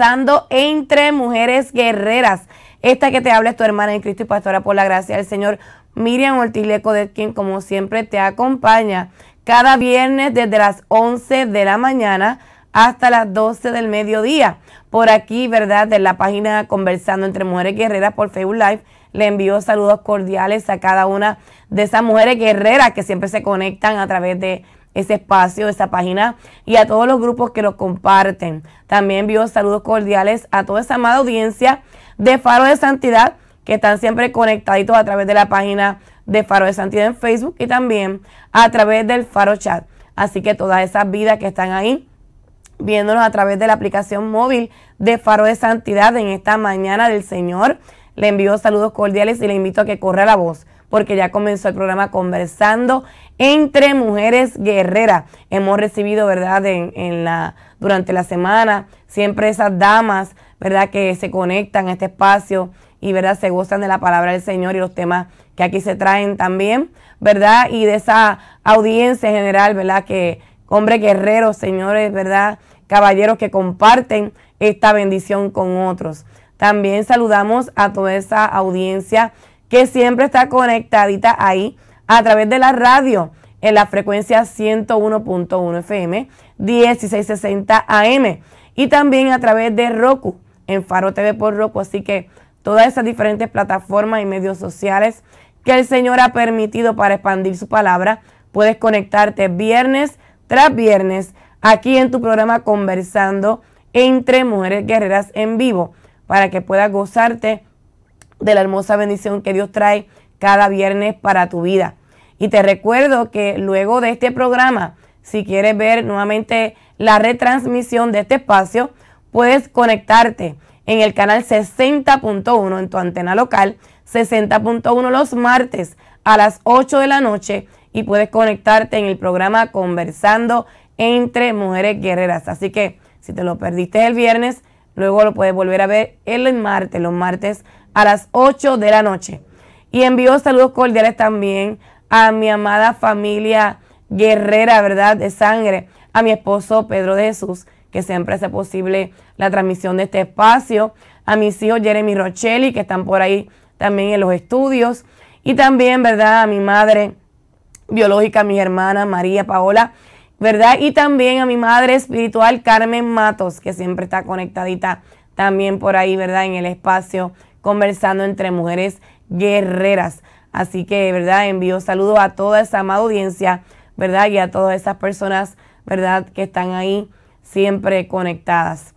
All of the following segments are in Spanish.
conversando entre mujeres guerreras. Esta que te habla es tu hermana en Cristo y pastora por la gracia del Señor, Miriam Ortiz de quien como siempre te acompaña cada viernes desde las 11 de la mañana hasta las 12 del mediodía. Por aquí, ¿verdad? De la página Conversando entre Mujeres Guerreras por Facebook Live. Le envío saludos cordiales a cada una de esas mujeres guerreras que siempre se conectan a través de ese espacio, esa página y a todos los grupos que lo comparten. También envío saludos cordiales a toda esa amada audiencia de Faro de Santidad que están siempre conectaditos a través de la página de Faro de Santidad en Facebook y también a través del Faro Chat. Así que todas esas vidas que están ahí viéndonos a través de la aplicación móvil de Faro de Santidad en esta mañana del Señor, le envío saludos cordiales y le invito a que corra la voz porque ya comenzó el programa conversando entre mujeres guerreras. Hemos recibido, ¿verdad?, en, la, durante la semana, siempre esas damas, ¿verdad?, que se conectan a este espacio y, ¿verdad?, se gozan de la palabra del Señor y los temas que aquí se traen también, ¿verdad? Y de esa audiencia general, ¿verdad? Que hombres guerreros, señores, ¿verdad? Caballeros que comparten esta bendición con otros. También saludamos a toda esa audiencia que siempre está conectadita ahí a través de la radio en la frecuencia 101.1 FM, 1660 AM y también a través de Roku, en Faro TV por Roku. Así que todas esas diferentes plataformas y medios sociales que el Señor ha permitido para expandir su palabra, puedes conectarte viernes tras viernes aquí en tu programa Conversando entre Mujeres Guerreras en vivo para que puedas gozarte de la hermosa bendición que Dios trae cada viernes para tu vida. Y te recuerdo que luego de este programa, si quieres ver nuevamente la retransmisión de este espacio, puedes conectarte en el canal 60.1 en tu antena local, 60.1 los martes a las 8 de la noche y puedes conectarte en el programa Conversando entre Mujeres Guerreras. Así que si te lo perdiste el viernes, Luego lo puedes volver a ver el martes, los martes a las 8 de la noche. Y envío saludos cordiales también a mi amada familia guerrera, ¿verdad? De sangre, a mi esposo Pedro de Jesús, que siempre hace posible la transmisión de este espacio, a mis hijos Jeremy Rochelli, que están por ahí también en los estudios, y también, ¿verdad? A mi madre biológica, mi hermana María, Paola ¿verdad? Y también a mi madre espiritual, Carmen Matos, que siempre está conectadita también por ahí, ¿verdad? En el espacio, conversando entre mujeres guerreras. Así que, ¿verdad? Envío saludos a toda esa amada audiencia, ¿verdad? Y a todas esas personas, ¿verdad? Que están ahí siempre conectadas.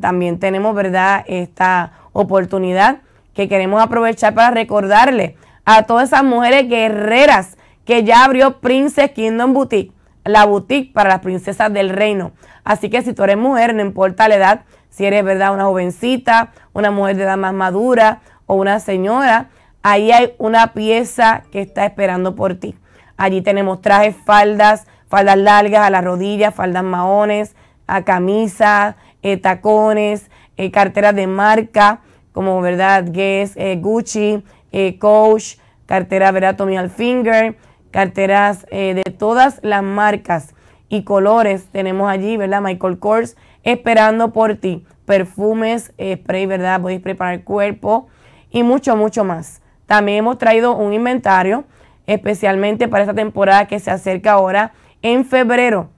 también tenemos, ¿verdad? Esta oportunidad que queremos aprovechar para recordarle a todas esas mujeres guerreras que ya abrió Princess Kingdom Boutique la boutique para las princesas del reino. Así que si tú eres mujer, no importa la edad, si eres verdad una jovencita, una mujer de edad más madura o una señora, ahí hay una pieza que está esperando por ti. Allí tenemos trajes, faldas, faldas largas a las rodillas, faldas maones, a camisas, eh, tacones, eh, carteras de marca, como verdad, Guess, eh, Gucci, Coach, cartera verdad, Tommy Hilfiger, carteras eh, de todas las marcas y colores tenemos allí, ¿verdad? Michael Kors esperando por ti, perfumes, eh, spray, ¿verdad? Podéis preparar el cuerpo y mucho, mucho más. También hemos traído un inventario especialmente para esta temporada que se acerca ahora en febrero,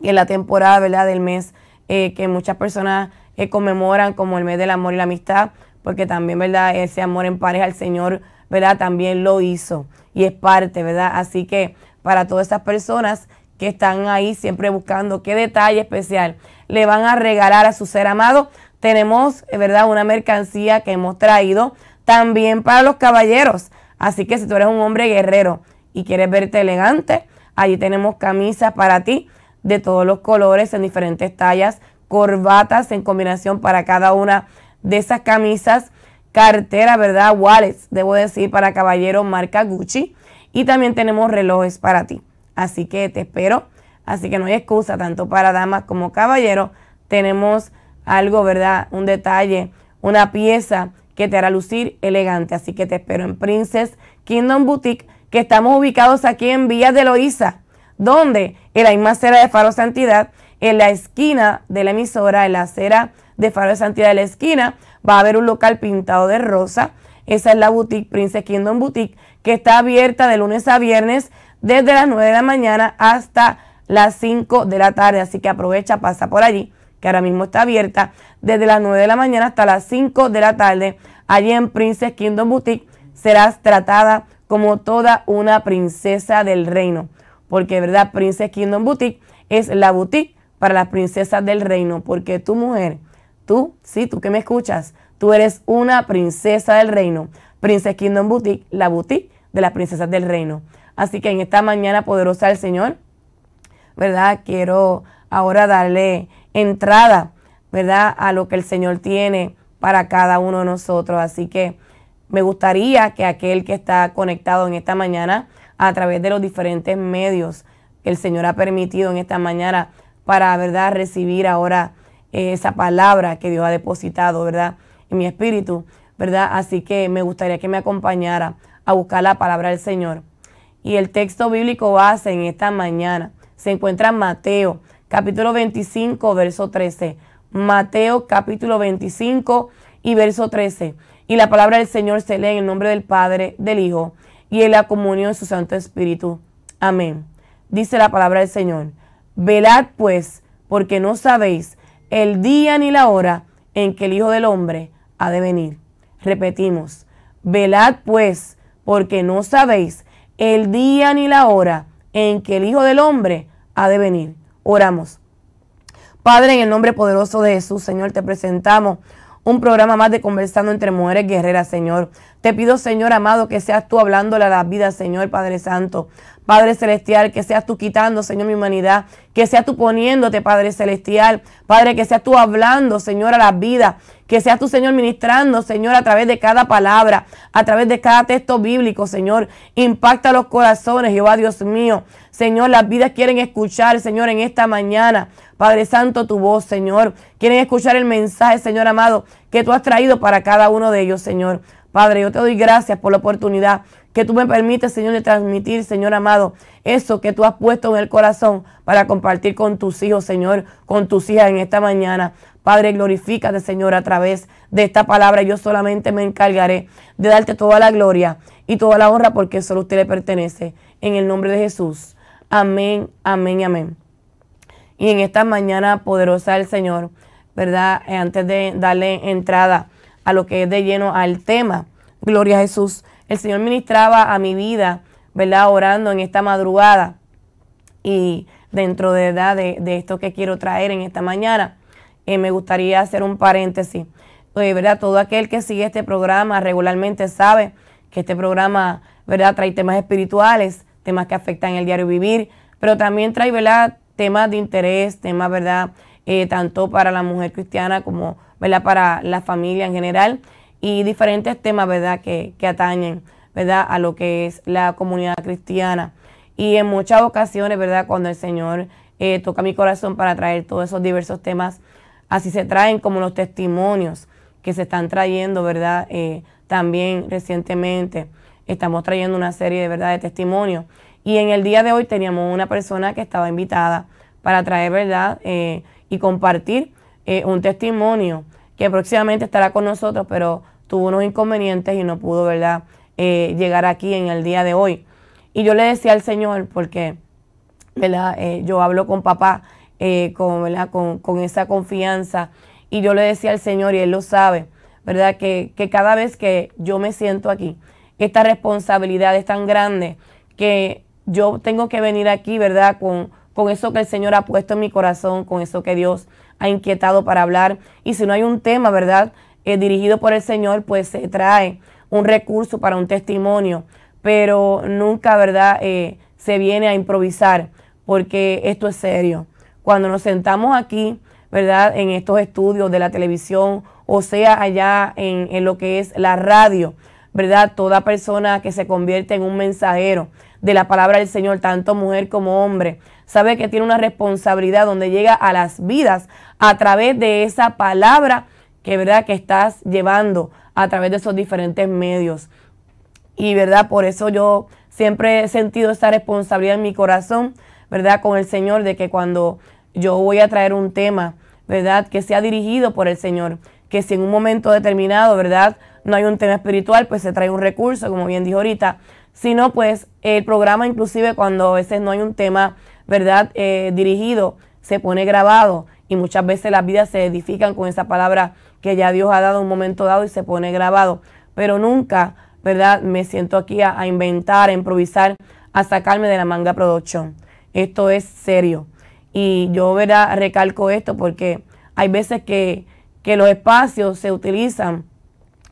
que es la temporada, ¿verdad? Del mes eh, que muchas personas conmemoran como el mes del amor y la amistad, porque también, ¿verdad? Ese amor en pareja al Señor ¿verdad? También lo hizo y es parte, ¿verdad? Así que para todas esas personas que están ahí siempre buscando qué detalle especial le van a regalar a su ser amado, tenemos, ¿verdad? Una mercancía que hemos traído también para los caballeros. Así que si tú eres un hombre guerrero y quieres verte elegante, allí tenemos camisas para ti de todos los colores en diferentes tallas, corbatas en combinación para cada una de esas camisas cartera, ¿verdad? Wallets, debo decir, para caballero marca Gucci. Y también tenemos relojes para ti. Así que te espero. Así que no hay excusa, tanto para damas como caballero. Tenemos algo, ¿verdad? Un detalle, una pieza que te hará lucir elegante. Así que te espero en Princess Kingdom Boutique, que estamos ubicados aquí en Villa de Loíza, donde en la misma acera de Faro Santidad, en la esquina de la emisora, en la acera de Faro de Santidad de la esquina, va a haber un local pintado de rosa. Esa es la boutique Princess Kingdom Boutique, que está abierta de lunes a viernes desde las 9 de la mañana hasta las 5 de la tarde. Así que aprovecha, pasa por allí, que ahora mismo está abierta desde las 9 de la mañana hasta las 5 de la tarde. Allí en Princess Kingdom Boutique serás tratada como toda una princesa del reino. Porque, ¿verdad? Princess Kingdom Boutique es la boutique para las princesas del reino. Porque tu mujer Tú, sí, tú que me escuchas, tú eres una princesa del reino. Princess Kingdom Boutique, la boutique de las princesas del reino. Así que en esta mañana poderosa del Señor, ¿verdad? Quiero ahora darle entrada, ¿verdad? A lo que el Señor tiene para cada uno de nosotros. Así que me gustaría que aquel que está conectado en esta mañana a través de los diferentes medios que el Señor ha permitido en esta mañana para, ¿verdad?, recibir ahora eh, esa palabra que Dios ha depositado, ¿verdad? En mi espíritu, ¿verdad? Así que me gustaría que me acompañara a buscar la palabra del Señor. Y el texto bíblico base en esta mañana se encuentra en Mateo, capítulo 25, verso 13. Mateo, capítulo 25 y verso 13. Y la palabra del Señor se lee en el nombre del Padre, del Hijo y en la comunión de su Santo Espíritu. Amén. Dice la palabra del Señor. Velad pues, porque no sabéis el día ni la hora en que el Hijo del Hombre ha de venir. Repetimos, velad pues, porque no sabéis el día ni la hora en que el Hijo del Hombre ha de venir. Oramos. Padre, en el nombre poderoso de Jesús, Señor, te presentamos un programa más de Conversando entre Mujeres Guerreras, Señor. Te pido, Señor amado, que seas tú hablando a la vida Señor Padre Santo. Padre Celestial, que seas tú quitando, Señor, mi humanidad, que seas tú poniéndote, Padre Celestial, Padre, que seas tú hablando, Señor, a la vida, que seas tú, Señor, ministrando, Señor, a través de cada palabra, a través de cada texto bíblico, Señor, impacta los corazones, Jehová Dios mío, Señor, las vidas quieren escuchar, Señor, en esta mañana. Padre Santo, tu voz, Señor. Quieren escuchar el mensaje, Señor amado, que tú has traído para cada uno de ellos, Señor. Padre, yo te doy gracias por la oportunidad que tú me permites, Señor, de transmitir, Señor amado, eso que tú has puesto en el corazón para compartir con tus hijos, Señor, con tus hijas en esta mañana. Padre, glorifícate, Señor, a través de esta palabra. Yo solamente me encargaré de darte toda la gloria y toda la honra porque solo a usted le pertenece. En el nombre de Jesús. Amén, amén, amén. Y en esta mañana poderosa del Señor, ¿verdad? Eh, antes de darle entrada lo que es de lleno al tema. Gloria a Jesús. El Señor ministraba a mi vida, ¿verdad? Orando en esta madrugada y dentro de, ¿verdad? de, esto que quiero traer en esta mañana, eh, me gustaría hacer un paréntesis. Eh, ¿verdad? Todo aquel que sigue este programa regularmente sabe que este programa ¿verdad? trae temas espirituales, temas que afectan el diario vivir, pero también trae ¿verdad? temas de interés, temas ¿verdad? Eh, tanto para la mujer cristiana como para la familia en general y diferentes temas, ¿verdad? Que, atañen, ¿verdad? A lo que es la comunidad cristiana. Y en muchas ocasiones, ¿verdad? Cuando el Señor eh, toca mi corazón para traer todos esos diversos temas, así se traen como los testimonios que se están trayendo, ¿verdad? Eh, también recientemente estamos trayendo una serie de verdad de testimonios. Y en el día de hoy teníamos una persona que estaba invitada para traer verdad eh, y compartir eh, un testimonio que próximamente estará con nosotros, pero tuvo unos inconvenientes y no pudo, ¿verdad?, eh, llegar aquí en el día de hoy. Y yo le decía al Señor, porque, eh, yo hablo con papá, con, Con, esa confianza, y yo le decía al Señor, y Él lo sabe, ¿verdad?, que, que cada vez que yo me siento aquí, esta responsabilidad es tan grande que yo tengo que venir aquí, ¿verdad?, con, con eso que el Señor ha puesto en mi corazón, con eso que Dios ha inquietado para hablar. Y si no hay un tema, ¿verdad? Eh, dirigido por el Señor, pues se trae un recurso para un testimonio. Pero nunca, ¿verdad? Eh, se viene a improvisar, porque esto es serio. Cuando nos sentamos aquí, ¿verdad? En estos estudios de la televisión, o sea, allá en, en lo que es la radio, ¿verdad? Toda persona que se convierte en un mensajero de la palabra del Señor, tanto mujer como hombre, sabe que tiene una responsabilidad donde llega a las vidas a través de esa palabra que, ¿verdad? que estás llevando a través de esos diferentes medios. Y verdad, por eso yo siempre he sentido esa responsabilidad en mi corazón, ¿verdad? Con el Señor de que cuando yo voy a traer un tema, ¿verdad? Que sea dirigido por el Señor, que si en un momento determinado, ¿verdad? No hay un tema espiritual, pues se trae un recurso, como bien dijo ahorita, sino pues el programa inclusive cuando a veces no hay un tema ¿verdad? Eh, dirigido, se pone grabado y muchas veces las vidas se edifican con esa palabra que ya Dios ha dado un momento dado y se pone grabado. Pero nunca, ¿verdad? Me siento aquí a, inventar, a improvisar, a sacarme de la manga producción. Esto es serio. Y yo, ¿verdad? Recalco esto porque hay veces que, que los espacios se utilizan,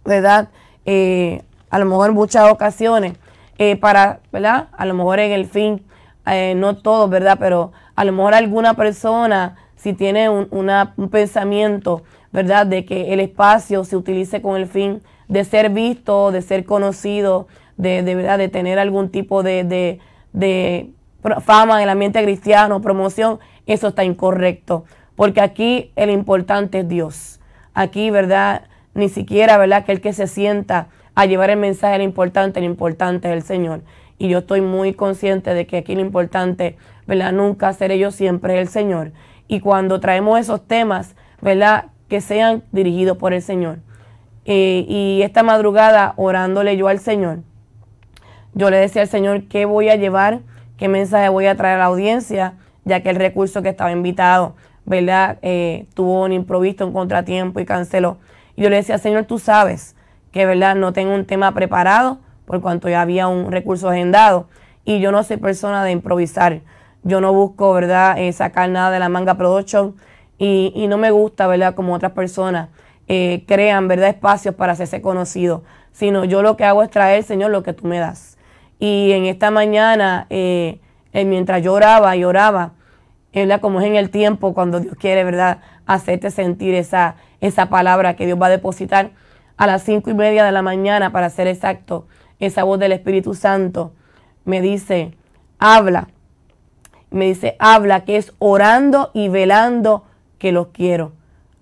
¿verdad? Eh, a lo mejor en muchas ocasiones, eh, para, ¿verdad? A lo mejor en el fin eh, no todos, ¿verdad? Pero a lo mejor alguna persona, si tiene un, un pensamiento, ¿verdad? De que el espacio se utilice con el fin de ser visto, de ser conocido, de, de, ¿verdad? de tener algún tipo de, de, fama en el ambiente cristiano, promoción, eso está incorrecto. Porque aquí el importante es Dios. Aquí, ¿verdad? Ni siquiera, ¿verdad? Que el que se sienta a llevar el mensaje, lo importante, el importante es el Señor y yo estoy muy consciente de que aquí lo importante, ¿verdad? Nunca seré yo, siempre el Señor. Y cuando traemos esos temas, ¿verdad? Que sean dirigidos por el Señor. Eh, y esta madrugada, orándole yo al Señor, yo le decía al Señor, ¿qué voy a llevar? ¿Qué mensaje voy a traer a la audiencia? Ya que el recurso que estaba invitado, ¿verdad? Eh, tuvo un improviso, un contratiempo y canceló. Y yo le decía, Señor, tú sabes que, ¿verdad? No tengo un tema preparado, por cuanto ya había un recurso agendado. Y yo no soy persona de improvisar. Yo no busco, ¿verdad?, eh, sacar nada de la manga production y, no me gusta, ¿verdad?, como otras personas eh, crean, ¿verdad?, espacios para hacerse conocido. Sino yo lo que hago es traer, Señor, lo que tú me das. Y en esta mañana, eh, mientras yo oraba y oraba, como es en el tiempo cuando Dios quiere, ¿verdad? Hacerte sentir esa, esa palabra que Dios va a depositar a las cinco y media de la mañana, para ser exacto esa voz del Espíritu Santo me dice, habla. Me dice, habla, que es orando y velando que los quiero.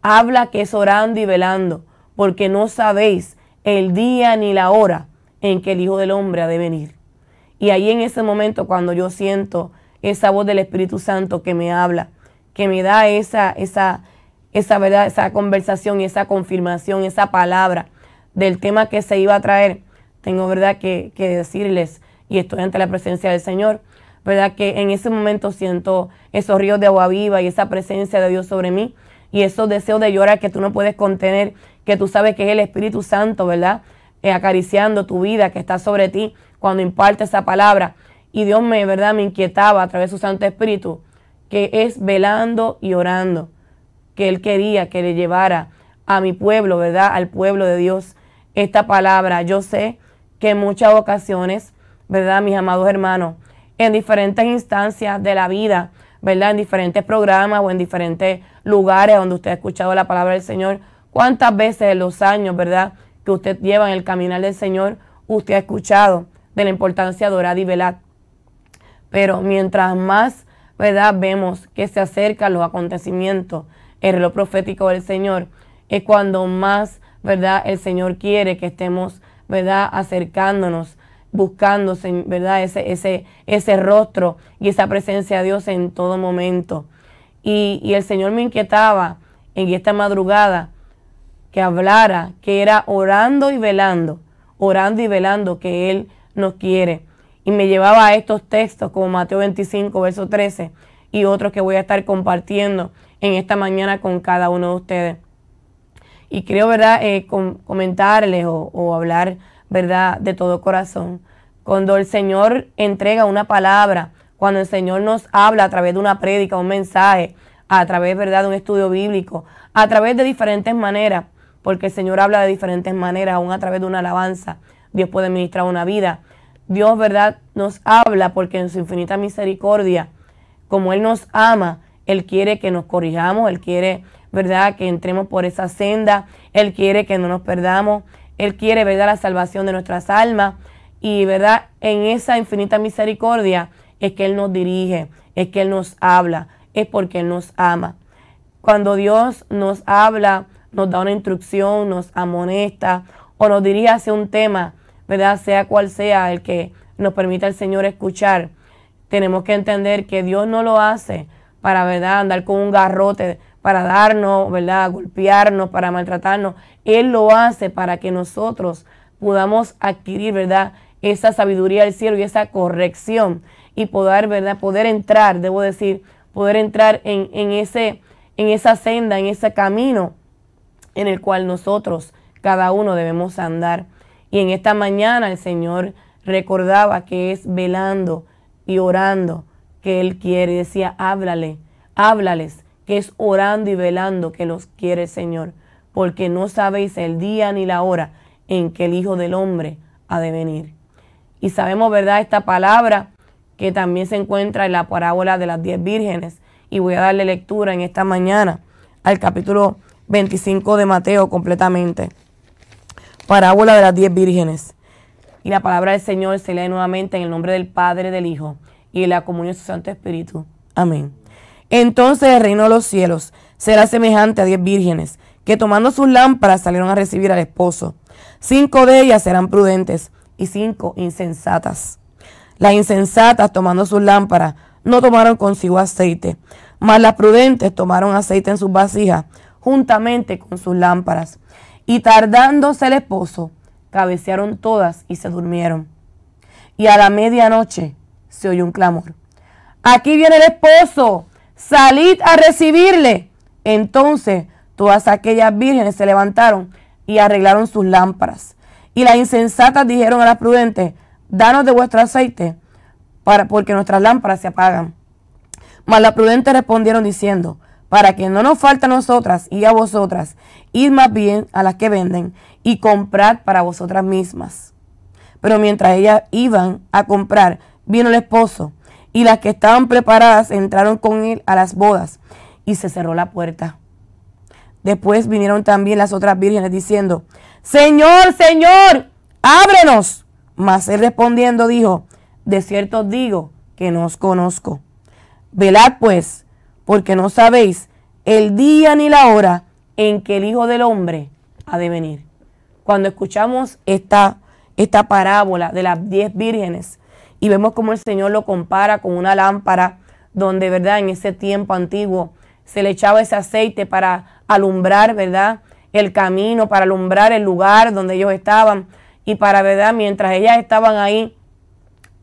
Habla que es orando y velando, porque no sabéis el día ni la hora en que el Hijo del Hombre ha de venir. Y ahí en ese momento cuando yo siento esa voz del Espíritu Santo que me habla, que me da esa, esa, esa verdad, esa conversación esa confirmación, esa palabra del tema que se iba a traer, tengo verdad que, decirles, y estoy ante la presencia del Señor, verdad que en ese momento siento esos ríos de agua viva y esa presencia de Dios sobre mí y esos deseos de llorar que tú no puedes contener, que tú sabes que es el Espíritu Santo, ¿verdad? Eh, acariciando tu vida que está sobre ti cuando imparte esa palabra. Y Dios me, ¿verdad? Me inquietaba a través de su Santo Espíritu, que es velando y orando, que Él quería que le llevara a mi pueblo, ¿verdad? Al pueblo de Dios esta palabra. Yo sé que en muchas ocasiones, ¿verdad? Mis amados hermanos, en diferentes instancias de la vida, ¿verdad? En diferentes programas o en diferentes lugares donde usted ha escuchado la palabra del Señor, cuántas veces en los años, ¿verdad? Que usted lleva en el caminar del Señor, usted ha escuchado de la importancia de orar y velar. Pero mientras más, ¿verdad? Vemos que se acercan los acontecimientos, el lo profético del Señor, es cuando más, ¿verdad? El Señor quiere que estemos ¿verdad? Acercándonos, buscándose, ¿verdad? Ese, ese, ese rostro y esa presencia de Dios en todo momento. Y, y el Señor me inquietaba en esta madrugada que hablara, que era orando y velando, orando y velando que Él nos quiere. Y me llevaba a estos textos como Mateo 25, verso 13, y otros que voy a estar compartiendo en esta mañana con cada uno de ustedes y creo, ¿verdad?, eh, comentarles o, hablar, ¿verdad?, de todo corazón. Cuando el Señor entrega una palabra, cuando el Señor nos habla a través de una prédica, un mensaje, a través, ¿verdad?, de un estudio bíblico, a través de diferentes maneras, porque el Señor habla de diferentes maneras, aún a través de una alabanza, Dios puede ministrar una vida. Dios, ¿verdad?, nos habla porque en su infinita misericordia, como Él nos ama, Él quiere que nos corrijamos, Él quiere ¿verdad? Que entremos por esa senda. Él quiere que no nos perdamos. Él quiere, ¿verdad? La salvación de nuestras almas. Y, ¿verdad? En esa infinita misericordia es que Él nos dirige, es que Él nos habla, es porque Él nos ama. Cuando Dios nos habla, nos da una instrucción, nos amonesta o nos dirige hacia un tema, ¿verdad? Sea cual sea el que nos permita el Señor escuchar, tenemos que entender que Dios no lo hace para, ¿verdad? Andar con un garrote para darnos, ¿verdad? Golpearnos, para maltratarnos. Él lo hace para que nosotros podamos adquirir, ¿verdad? Esa sabiduría del cielo y esa corrección y poder, ¿verdad? Poder entrar, debo decir, poder entrar en, ese, en esa senda, en ese camino en el cual nosotros, cada uno, debemos andar. Y en esta mañana el Señor recordaba que es velando y orando que Él quiere. Y decía, háblale, háblales, que es orando y velando que los quiere el Señor, porque no sabéis el día ni la hora en que el Hijo del Hombre ha de venir. Y sabemos, ¿verdad?, esta palabra que también se encuentra en la parábola de las diez vírgenes. Y voy a darle lectura en esta mañana al capítulo 25 de Mateo completamente. Parábola de las diez vírgenes. Y la palabra del Señor se lee nuevamente en el nombre del Padre, del Hijo y de la comunión de su Santo Espíritu. Amén. Entonces el reino de los cielos será semejante a diez vírgenes, que tomando sus lámparas salieron a recibir al esposo. Cinco de ellas serán prudentes y cinco insensatas. Las insensatas tomando sus lámparas no tomaron consigo aceite, mas las prudentes tomaron aceite en sus vasijas juntamente con sus lámparas. Y tardándose el esposo, cabecearon todas y se durmieron. Y a la medianoche se oyó un clamor. Aquí viene el esposo, salid a recibirle. Entonces todas aquellas vírgenes se levantaron y arreglaron sus lámparas. Y las insensatas dijeron a las prudentes, danos de vuestro aceite, para, porque nuestras lámparas se apagan. Mas las prudentes respondieron diciendo, para que no nos falte a nosotras y a vosotras, id más bien a las que venden y comprad para vosotras mismas. Pero mientras ellas iban a comprar, vino el esposo y las que estaban preparadas entraron con él a las bodas y se cerró la puerta. Después vinieron también las otras vírgenes diciendo, Señor, Señor, ábrenos. Mas él respondiendo dijo, de cierto os digo que no os conozco. Velad pues, porque no sabéis el día ni la hora en que el Hijo del Hombre ha de venir. Cuando escuchamos esta, esta parábola de las diez vírgenes, y vemos como el Señor lo compara con una lámpara donde, ¿verdad? En ese tiempo antiguo se le echaba ese aceite para alumbrar, ¿verdad? El camino, para alumbrar el lugar donde ellos estaban. Y para, ¿verdad? Mientras ellas estaban ahí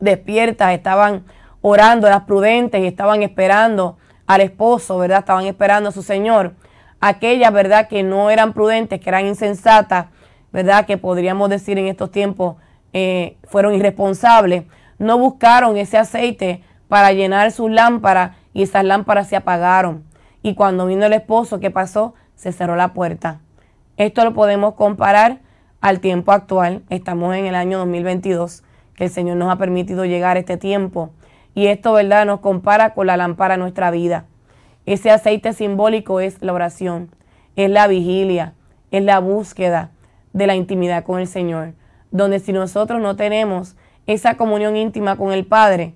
despiertas, estaban orando, las prudentes, y estaban esperando al esposo, ¿verdad? Estaban esperando a su Señor. Aquellas, ¿verdad? Que no eran prudentes, que eran insensatas, ¿verdad? Que podríamos decir en estos tiempos eh, fueron irresponsables no buscaron ese aceite para llenar sus lámparas y esas lámparas se apagaron. Y cuando vino el esposo, ¿qué pasó? Se cerró la puerta. Esto lo podemos comparar al tiempo actual. Estamos en el año 2022, que el Señor nos ha permitido llegar a este tiempo. Y esto, ¿verdad?, nos compara con la lámpara de nuestra vida. Ese aceite simbólico es la oración, es la vigilia, es la búsqueda de la intimidad con el Señor. Donde si nosotros no tenemos esa comunión íntima con el Padre,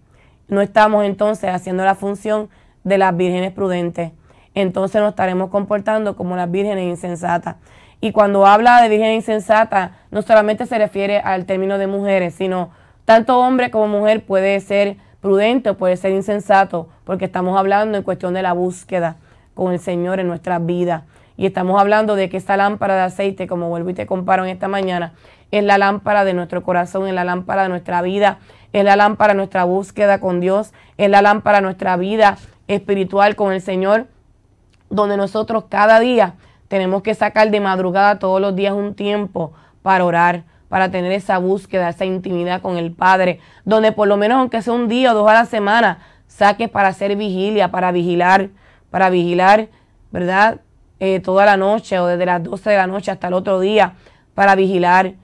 no estamos entonces haciendo la función de las vírgenes prudentes. Entonces nos estaremos comportando como las vírgenes insensatas. Y cuando habla de virgen insensata, no solamente se refiere al término de mujeres, sino tanto hombre como mujer puede ser prudente o puede ser insensato, porque estamos hablando en cuestión de la búsqueda con el Señor en nuestra vida. Y estamos hablando de que esta lámpara de aceite, como vuelvo y te comparo en esta mañana, es la lámpara de nuestro corazón, es la lámpara de nuestra vida, es la lámpara de nuestra búsqueda con Dios, es la lámpara de nuestra vida espiritual con el Señor, donde nosotros cada día tenemos que sacar de madrugada todos los días un tiempo para orar, para tener esa búsqueda, esa intimidad con el Padre, donde por lo menos aunque sea un día o dos a la semana, saques para hacer vigilia, para vigilar, para vigilar, ¿verdad? Eh, toda la noche o desde las 12 de la noche hasta el otro día, para vigilar,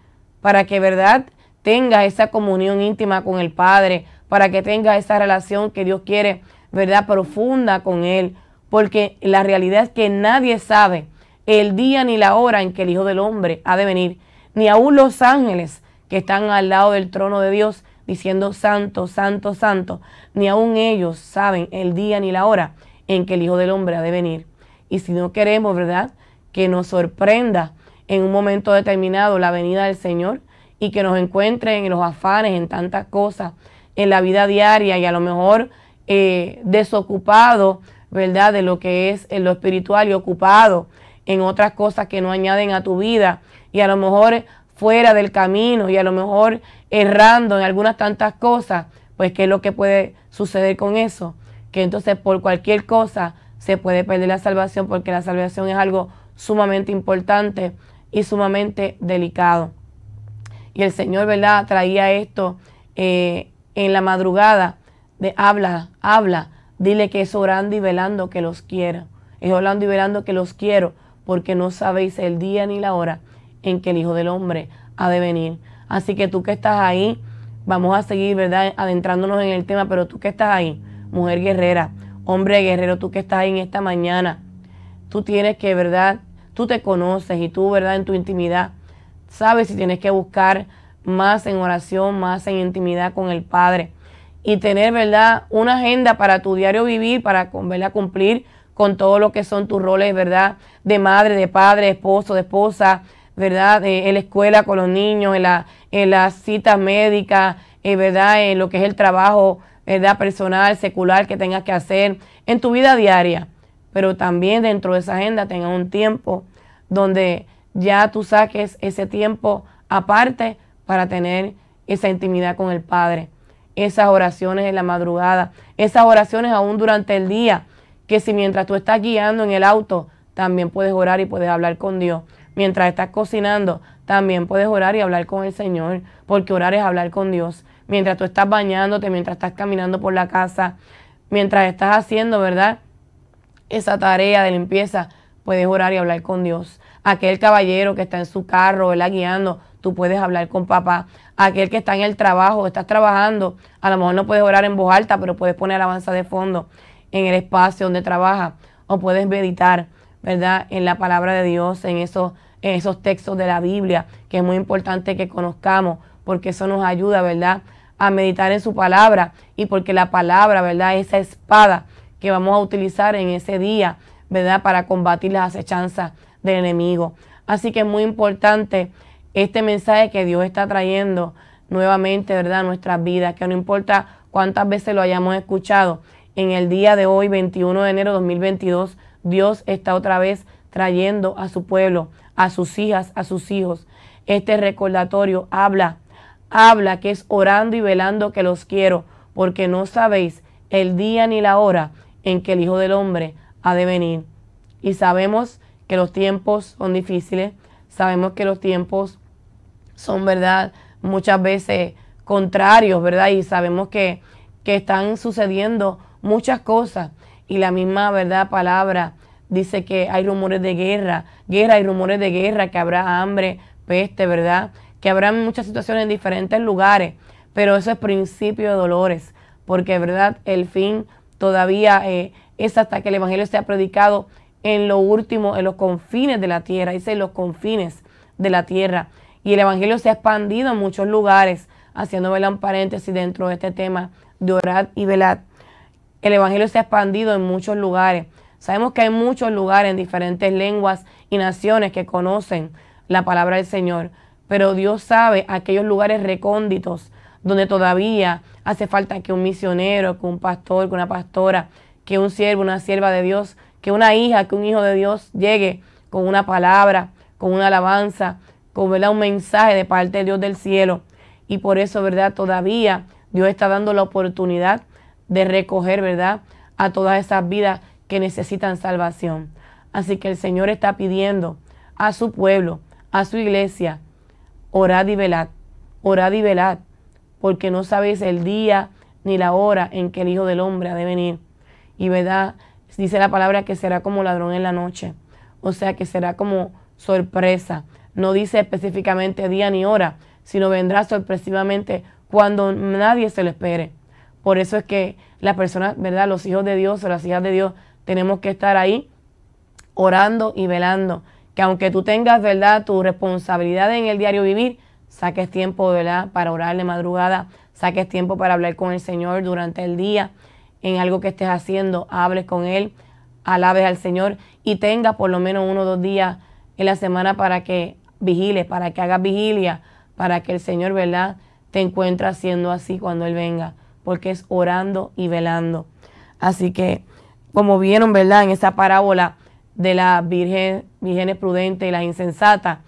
para que, ¿verdad?, tenga esa comunión íntima con el Padre, para que tenga esa relación que Dios quiere, ¿verdad?, profunda con Él. Porque la realidad es que nadie sabe el día ni la hora en que el Hijo del Hombre ha de venir, ni aún los ángeles que están al lado del trono de Dios diciendo santo, santo, santo, ni aún ellos saben el día ni la hora en que el Hijo del Hombre ha de venir. Y si no queremos, ¿verdad? Que nos sorprenda en un momento determinado la venida del Señor y que nos encuentren en los afanes, en tantas cosas, en la vida diaria y a lo mejor eh, desocupado, ¿verdad? De lo que es en eh, lo espiritual y ocupado en otras cosas que no añaden a tu vida y a lo mejor fuera del camino y a lo mejor errando en algunas tantas cosas, pues qué es lo que puede suceder con eso, que entonces por cualquier cosa se puede perder la salvación porque la salvación es algo sumamente importante y sumamente delicado. Y el Señor, ¿verdad?, traía esto eh, en la madrugada de habla, habla, dile que es orando y velando que los quiera. Es orando y velando que los quiero, porque no sabéis el día ni la hora en que el Hijo del Hombre ha de venir. Así que tú que estás ahí, vamos a seguir, ¿verdad?, adentrándonos en el tema, pero tú que estás ahí, mujer guerrera, hombre guerrero, tú que estás ahí en esta mañana, tú tienes que, ¿verdad?, tú te conoces y tú, ¿verdad? En tu intimidad, sabes si tienes que buscar más en oración, más en intimidad con el Padre. Y tener, ¿verdad? Una agenda para tu diario vivir, para, Cumplir con todo lo que son tus roles, ¿verdad? De madre, de padre, de esposo, de esposa, ¿verdad? en la escuela con los niños, en, la, en las citas médicas, eh, ¿verdad? En lo que es el trabajo, ¿verdad? Personal, secular que tengas que hacer, en tu vida diaria pero también dentro de esa agenda tenga un tiempo donde ya tú saques ese tiempo aparte para tener esa intimidad con el Padre, esas oraciones en la madrugada, esas oraciones aún durante el día, que si mientras tú estás guiando en el auto, también puedes orar y puedes hablar con Dios. Mientras estás cocinando, también puedes orar y hablar con el Señor, porque orar es hablar con Dios. Mientras tú estás bañándote, mientras estás caminando por la casa, mientras estás haciendo, ¿verdad? esa tarea de limpieza, puedes orar y hablar con Dios. Aquel caballero que está en su carro, ¿verdad? Guiando, tú puedes hablar con papá. Aquel que está en el trabajo, estás trabajando, a lo mejor no puedes orar en voz alta, pero puedes poner alabanza de fondo en el espacio donde trabaja o puedes meditar, ¿verdad? En la palabra de Dios, en esos, en esos textos de la Biblia, que es muy importante que conozcamos, porque eso nos ayuda, ¿verdad? A meditar en su palabra y porque la palabra, ¿verdad? Esa espada que vamos a utilizar en ese día, ¿verdad? Para combatir las acechanzas del enemigo. Así que es muy importante este mensaje que Dios está trayendo nuevamente, ¿verdad? A nuestras vidas, que no importa cuántas veces lo hayamos escuchado, en el día de hoy, 21 de enero de 2022, Dios está otra vez trayendo a su pueblo, a sus hijas, a sus hijos. Este recordatorio habla, habla que es orando y velando que los quiero, porque no sabéis el día ni la hora en que el Hijo del Hombre ha de venir. Y sabemos que los tiempos son difíciles, sabemos que los tiempos son, ¿verdad? Muchas veces contrarios, ¿verdad? Y sabemos que, que están sucediendo muchas cosas. Y la misma, ¿verdad? Palabra dice que hay rumores de guerra, guerra, hay rumores de guerra, que habrá hambre, peste, ¿verdad? Que habrá muchas situaciones en diferentes lugares, pero eso es principio de dolores, porque, ¿verdad? El fin todavía eh, es hasta que el Evangelio sea predicado en lo último, en los confines de la tierra, dice en los confines de la tierra. Y el Evangelio se ha expandido en muchos lugares, haciendo velan un paréntesis dentro de este tema de orar y velad. El Evangelio se ha expandido en muchos lugares. Sabemos que hay muchos lugares en diferentes lenguas y naciones que conocen la palabra del Señor, pero Dios sabe aquellos lugares recónditos donde todavía hace falta que un misionero, que un pastor, que una pastora, que un siervo, una sierva de Dios, que una hija, que un hijo de Dios llegue con una palabra, con una alabanza, con un mensaje de parte de Dios del cielo. Y por eso, ¿verdad? Todavía Dios está dando la oportunidad de recoger, ¿verdad? A todas esas vidas que necesitan salvación. Así que el Señor está pidiendo a su pueblo, a su iglesia, orad y velad, orad y velad porque no sabéis el día ni la hora en que el Hijo del Hombre ha de venir. Y verdad, dice la palabra que será como ladrón en la noche, o sea que será como sorpresa. No dice específicamente día ni hora, sino vendrá sorpresivamente cuando nadie se lo espere. Por eso es que las personas, ¿verdad? Los hijos de Dios o las hijas de Dios, tenemos que estar ahí orando y velando. Que aunque tú tengas, ¿verdad? Tu responsabilidad en el diario vivir, saques tiempo ¿verdad? para orar de madrugada, saques tiempo para hablar con el Señor durante el día, en algo que estés haciendo, hables con Él, alabes al Señor y tengas por lo menos uno o dos días en la semana para que vigiles, para que hagas vigilia, para que el Señor ¿verdad? te encuentre haciendo así cuando Él venga, porque es orando y velando. Así que, como vieron, ¿verdad? En esa parábola de la virgen, vírgenes prudentes y la insensata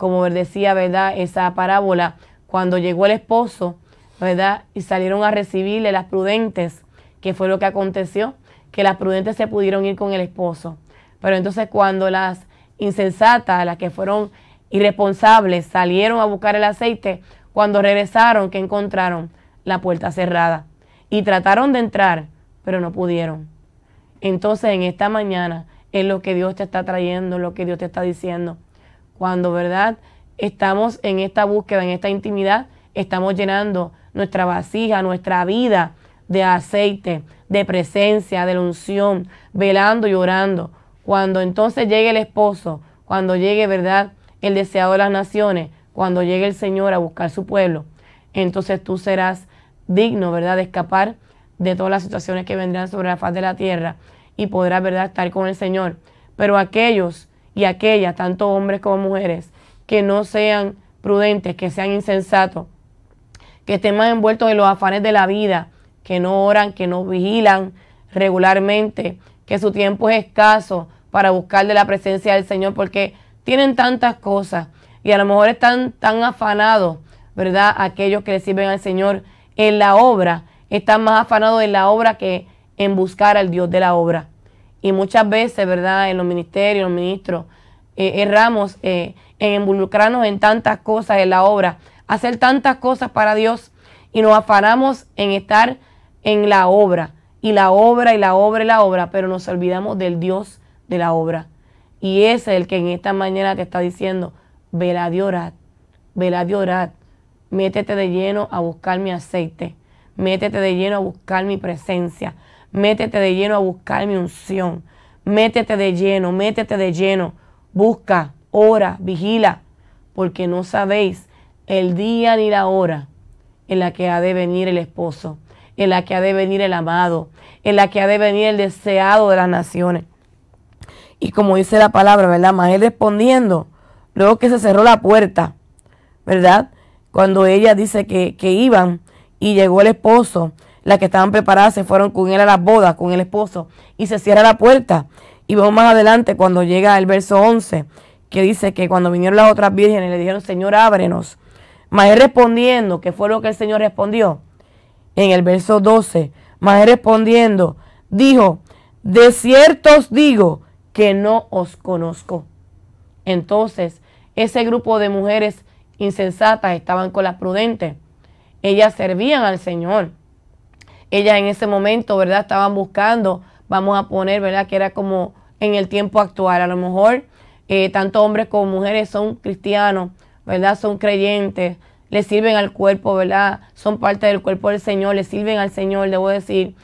como decía, ¿verdad? Esa parábola, cuando llegó el esposo, ¿verdad? Y salieron a recibirle las prudentes, que fue lo que aconteció, que las prudentes se pudieron ir con el esposo. Pero entonces cuando las insensatas, las que fueron irresponsables, salieron a buscar el aceite, cuando regresaron, ¿qué encontraron? La puerta cerrada. Y trataron de entrar, pero no pudieron. Entonces en esta mañana es lo que Dios te está trayendo, lo que Dios te está diciendo cuando, ¿verdad? Estamos en esta búsqueda, en esta intimidad, estamos llenando nuestra vasija, nuestra vida de aceite, de presencia, de unción, velando y orando. Cuando entonces llegue el esposo, cuando llegue, ¿verdad? El deseado de las naciones, cuando llegue el Señor a buscar su pueblo, entonces tú serás digno, ¿verdad?, de escapar de todas las situaciones que vendrán sobre la faz de la tierra y podrás, ¿verdad?, estar con el Señor. Pero aquellos y aquellas, tanto hombres como mujeres, que no sean prudentes, que sean insensatos, que estén más envueltos en los afanes de la vida, que no oran, que no vigilan regularmente, que su tiempo es escaso para buscar de la presencia del Señor, porque tienen tantas cosas y a lo mejor están tan afanados, ¿verdad? Aquellos que le sirven al Señor en la obra, están más afanados en la obra que en buscar al Dios de la obra. Y muchas veces, ¿verdad? En los ministerios, los ministros, eh, erramos eh, en involucrarnos en tantas cosas, en la obra, hacer tantas cosas para Dios y nos afanamos en estar en la obra, y la obra, y la obra, y la obra, pero nos olvidamos del Dios de la obra. Y ese es el que en esta mañana te está diciendo, vela y orad, velad y orad, métete de lleno a buscar mi aceite, métete de lleno a buscar mi presencia, Métete de lleno a buscar mi unción. Métete de lleno, métete de lleno. Busca, ora, vigila, porque no sabéis el día ni la hora en la que ha de venir el esposo, en la que ha de venir el amado, en la que ha de venir el deseado de las naciones. Y como dice la palabra, ¿verdad? Más respondiendo, luego que se cerró la puerta, ¿verdad? Cuando ella dice que, que iban y llegó el esposo las que estaban preparadas se fueron con él a la boda con el esposo, y se cierra la puerta. Y vamos más adelante cuando llega el verso 11, que dice que cuando vinieron las otras vírgenes le dijeron, Señor, ábrenos. Mas respondiendo, qué fue lo que el Señor respondió? En el verso 12, mas respondiendo, dijo, de cierto os digo que no os conozco. Entonces, ese grupo de mujeres insensatas estaban con las prudentes. Ellas servían al Señor ellas en ese momento, ¿verdad? Estaban buscando, vamos a poner, ¿verdad? Que era como en el tiempo actual. A lo mejor eh, tanto hombres como mujeres son cristianos, ¿verdad? Son creyentes, le sirven al cuerpo, ¿verdad? Son parte del cuerpo del Señor, le sirven al Señor, debo decir.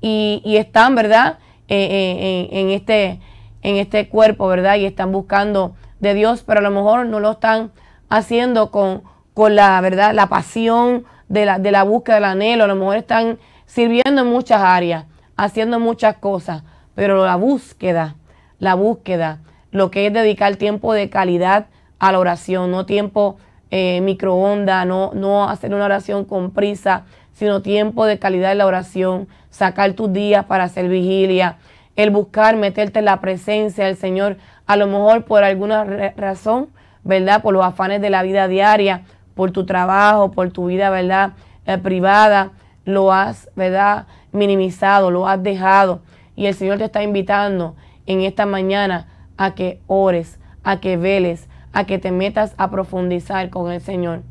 Y, están, ¿verdad? Eh, eh, en, este, en este cuerpo, ¿verdad? Y están buscando de Dios, pero a lo mejor no lo están haciendo con, con la, ¿verdad? La pasión de la, de la búsqueda del anhelo, a lo mejor están sirviendo en muchas áreas, haciendo muchas cosas, pero la búsqueda, la búsqueda, lo que es dedicar tiempo de calidad a la oración, no tiempo eh, microondas, no, no hacer una oración con prisa, sino tiempo de calidad en la oración, sacar tus días para hacer vigilia, el buscar meterte en la presencia del Señor, a lo mejor por alguna razón, ¿verdad? Por los afanes de la vida diaria, por tu trabajo, por tu vida, ¿verdad? Eh, privada, lo has, ¿verdad? Minimizado, lo has dejado. Y el Señor te está invitando en esta mañana a que ores, a que veles, a que te metas a profundizar con el Señor.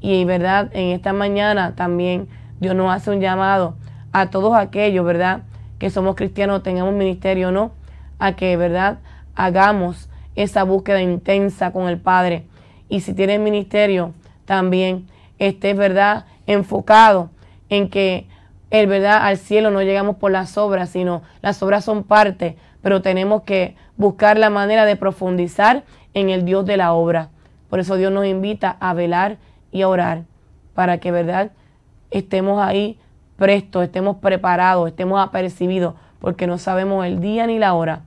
Y, ¿verdad? En esta mañana también Dios nos hace un llamado a todos aquellos, ¿verdad? Que somos cristianos, tengamos ministerio o no, a que, ¿verdad? Hagamos esa búsqueda intensa con el Padre. Y si tienes ministerio, también estés, ¿verdad? Enfocado en que el verdad al cielo no llegamos por las obras, sino las obras son parte, pero tenemos que buscar la manera de profundizar en el Dios de la obra. Por eso Dios nos invita a velar y a orar para que verdad estemos ahí prestos, estemos preparados, estemos apercibidos, porque no sabemos el día ni la hora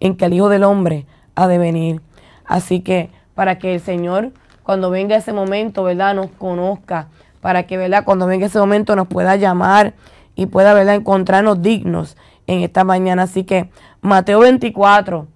en que el Hijo del Hombre ha de venir. Así que para que el Señor, cuando venga ese momento, ¿verdad?, nos conozca, para que ¿verdad? cuando venga ese momento nos pueda llamar y pueda ¿verdad? encontrarnos dignos en esta mañana. Así que Mateo 24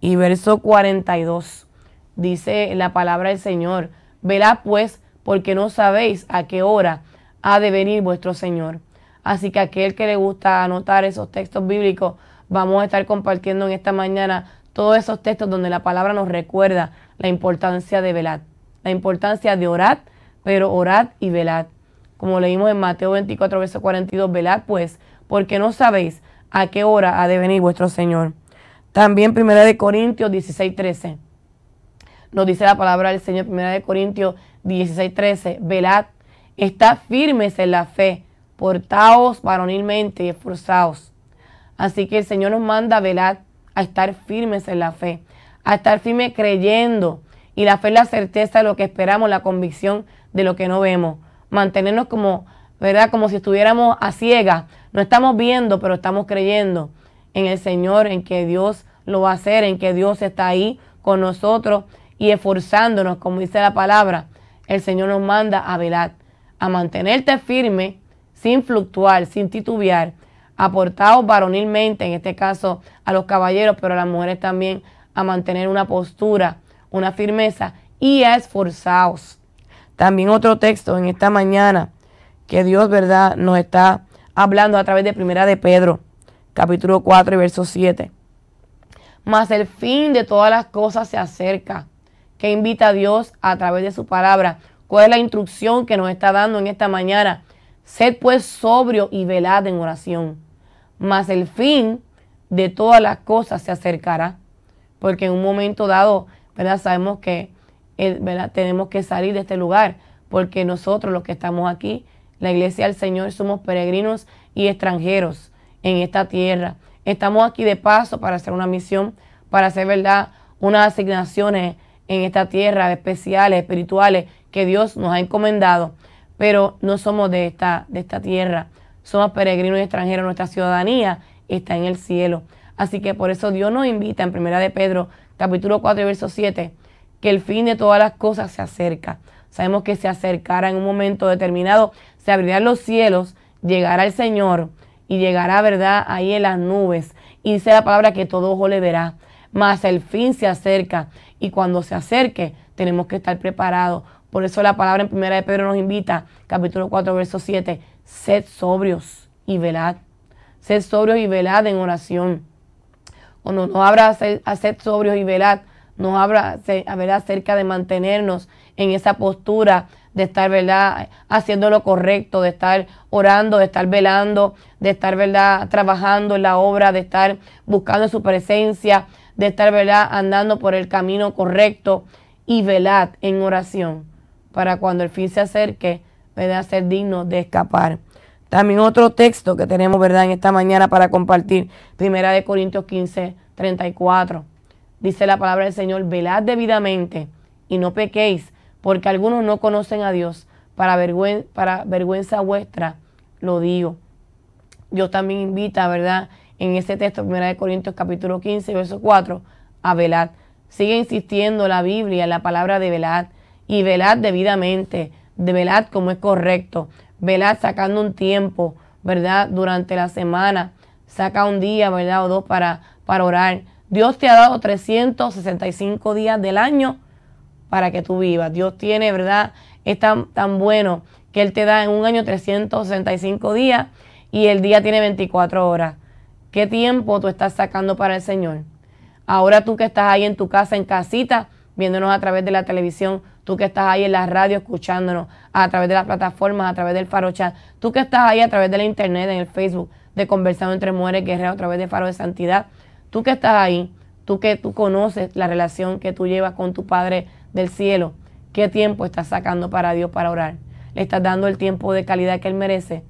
y verso 42 dice la palabra del Señor, velad pues porque no sabéis a qué hora ha de venir vuestro Señor. Así que aquel que le gusta anotar esos textos bíblicos, vamos a estar compartiendo en esta mañana todos esos textos donde la palabra nos recuerda la importancia de velar, la importancia de orar pero orad y velad. Como leímos en Mateo 24, verso 42, velad pues, porque no sabéis a qué hora ha de venir vuestro Señor. También 1 de Corintios 16, 13. Nos dice la palabra del Señor, 1 de Corintios 16, 13, velad, estad firmes en la fe, portaos varonilmente y esforzaos. Así que el Señor nos manda velad a estar firmes en la fe, a estar firmes creyendo. Y la fe es la certeza de lo que esperamos, la convicción de lo que no vemos, mantenernos como, ¿verdad? Como si estuviéramos a ciegas, no estamos viendo, pero estamos creyendo en el Señor, en que Dios lo va a hacer, en que Dios está ahí con nosotros y esforzándonos, como dice la palabra, el Señor nos manda a velar, a mantenerte firme, sin fluctuar, sin titubear, aportados varonilmente, en este caso a los caballeros, pero a las mujeres también, a mantener una postura, una firmeza y a esforzaos también otro texto en esta mañana que Dios, ¿verdad?, nos está hablando a través de Primera de Pedro, capítulo 4 y verso 7. Mas el fin de todas las cosas se acerca, que invita a Dios a través de su palabra. ¿Cuál es la instrucción que nos está dando en esta mañana? Sed pues sobrio y velad en oración. Mas el fin de todas las cosas se acercará. Porque en un momento dado, ¿verdad? Sabemos que eh, Tenemos que salir de este lugar porque nosotros los que estamos aquí, la iglesia del Señor, somos peregrinos y extranjeros en esta tierra. Estamos aquí de paso para hacer una misión, para hacer, ¿verdad? Unas asignaciones en esta tierra especiales, espirituales, que Dios nos ha encomendado. Pero no somos de esta, de esta tierra. Somos peregrinos y extranjeros. Nuestra ciudadanía está en el cielo. Así que por eso Dios nos invita en Primera de Pedro, capítulo 4, verso 7, que el fin de todas las cosas se acerca. Sabemos que se acercará en un momento determinado, se abrirán los cielos, llegará el Señor y llegará, ¿verdad?, ahí en las nubes. Y dice la palabra que todo ojo le verá. Mas el fin se acerca y cuando se acerque tenemos que estar preparados. Por eso la palabra en primera de Pedro nos invita, capítulo 4, verso 7, sed sobrios y velad. Sed sobrios y velad en oración. Cuando no abra a sobrios y velad, nos habla acerca de mantenernos en esa postura de estar ¿verdad? haciendo lo correcto, de estar orando, de estar velando, de estar ¿verdad? trabajando en la obra, de estar buscando su presencia, de estar ¿verdad? andando por el camino correcto y velad en oración para cuando el fin se acerque, ¿verdad? ser digno de escapar. También otro texto que tenemos ¿verdad? en esta mañana para compartir, Primera de Corintios 15, 34 dice la palabra del Señor, velad debidamente y no pequéis, porque algunos no conocen a Dios. Para, vergüenza, para vergüenza vuestra lo digo. Dios también invita, ¿verdad? En ese texto, 1 Corintios capítulo 15, verso 4, a velar. Sigue insistiendo la Biblia en la palabra de velad y velad debidamente, de velad como es correcto, velad sacando un tiempo, ¿verdad? Durante la semana, saca un día, ¿verdad? O dos para, para orar, Dios te ha dado 365 días del año para que tú vivas. Dios tiene, ¿verdad? Es tan, tan bueno que Él te da en un año 365 días y el día tiene 24 horas. ¿Qué tiempo tú estás sacando para el Señor? Ahora tú que estás ahí en tu casa, en casita, viéndonos a través de la televisión, tú que estás ahí en la radio escuchándonos, a través de las plataformas, a través del Faro Chat, tú que estás ahí a través de la internet, en el Facebook, de Conversando entre Mujeres Guerreras, a través de Faro de Santidad, Tú que estás ahí, tú que tú conoces la relación que tú llevas con tu Padre del cielo, ¿qué tiempo estás sacando para Dios para orar? ¿Le estás dando el tiempo de calidad que Él merece?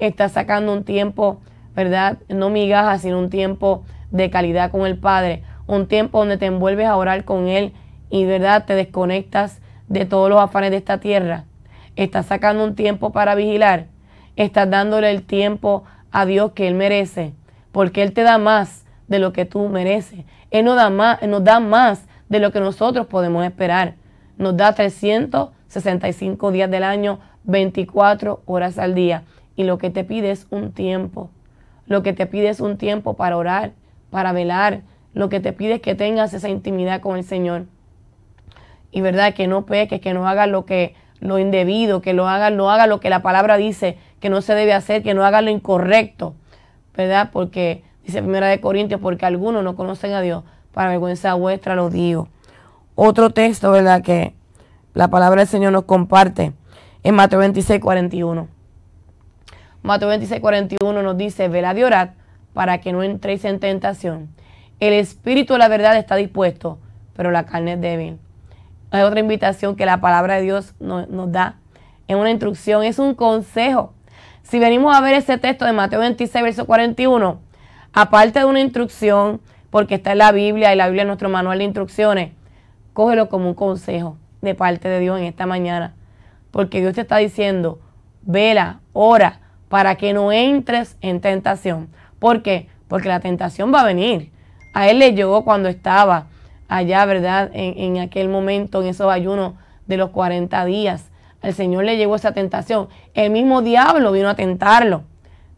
¿Estás sacando un tiempo, verdad? No migaja, sino un tiempo de calidad con el Padre. Un tiempo donde te envuelves a orar con Él y, verdad, te desconectas de todos los afanes de esta tierra. Estás sacando un tiempo para vigilar. Estás dándole el tiempo a Dios que Él merece. Porque Él te da más de lo que tú mereces. Él nos da más, nos da más de lo que nosotros podemos esperar. Nos da 365 días del año, 24 horas al día. Y lo que te pide es un tiempo. Lo que te pide es un tiempo para orar, para velar. Lo que te pide es que tengas esa intimidad con el Señor. Y verdad, que no peques, que no hagas lo que lo indebido, que lo hagas, no hagas lo que la palabra dice, que no se debe hacer, que no hagas lo incorrecto. ¿Verdad? Porque Dice Primera de Corintios, porque algunos no conocen a Dios, para vergüenza vuestra lo digo. Otro texto, ¿verdad? Que la palabra del Señor nos comparte en Mateo 26, 41. Mateo 26, 41 nos dice, velad de orad para que no entréis en tentación. El espíritu de la verdad está dispuesto, pero la carne es débil. Hay otra invitación que la palabra de Dios nos da. Es una instrucción, es un consejo. Si venimos a ver ese texto de Mateo 26, verso 41, aparte de una instrucción, porque está en la Biblia y la Biblia es nuestro manual de instrucciones, cógelo como un consejo de parte de Dios en esta mañana. Porque Dios te está diciendo, vela, ora, para que no entres en tentación. ¿Por qué? Porque la tentación va a venir. A él le llegó cuando estaba allá, ¿verdad? En, aquel momento, en esos ayunos de los 40 días. Al Señor le llegó esa tentación. El mismo diablo vino a tentarlo.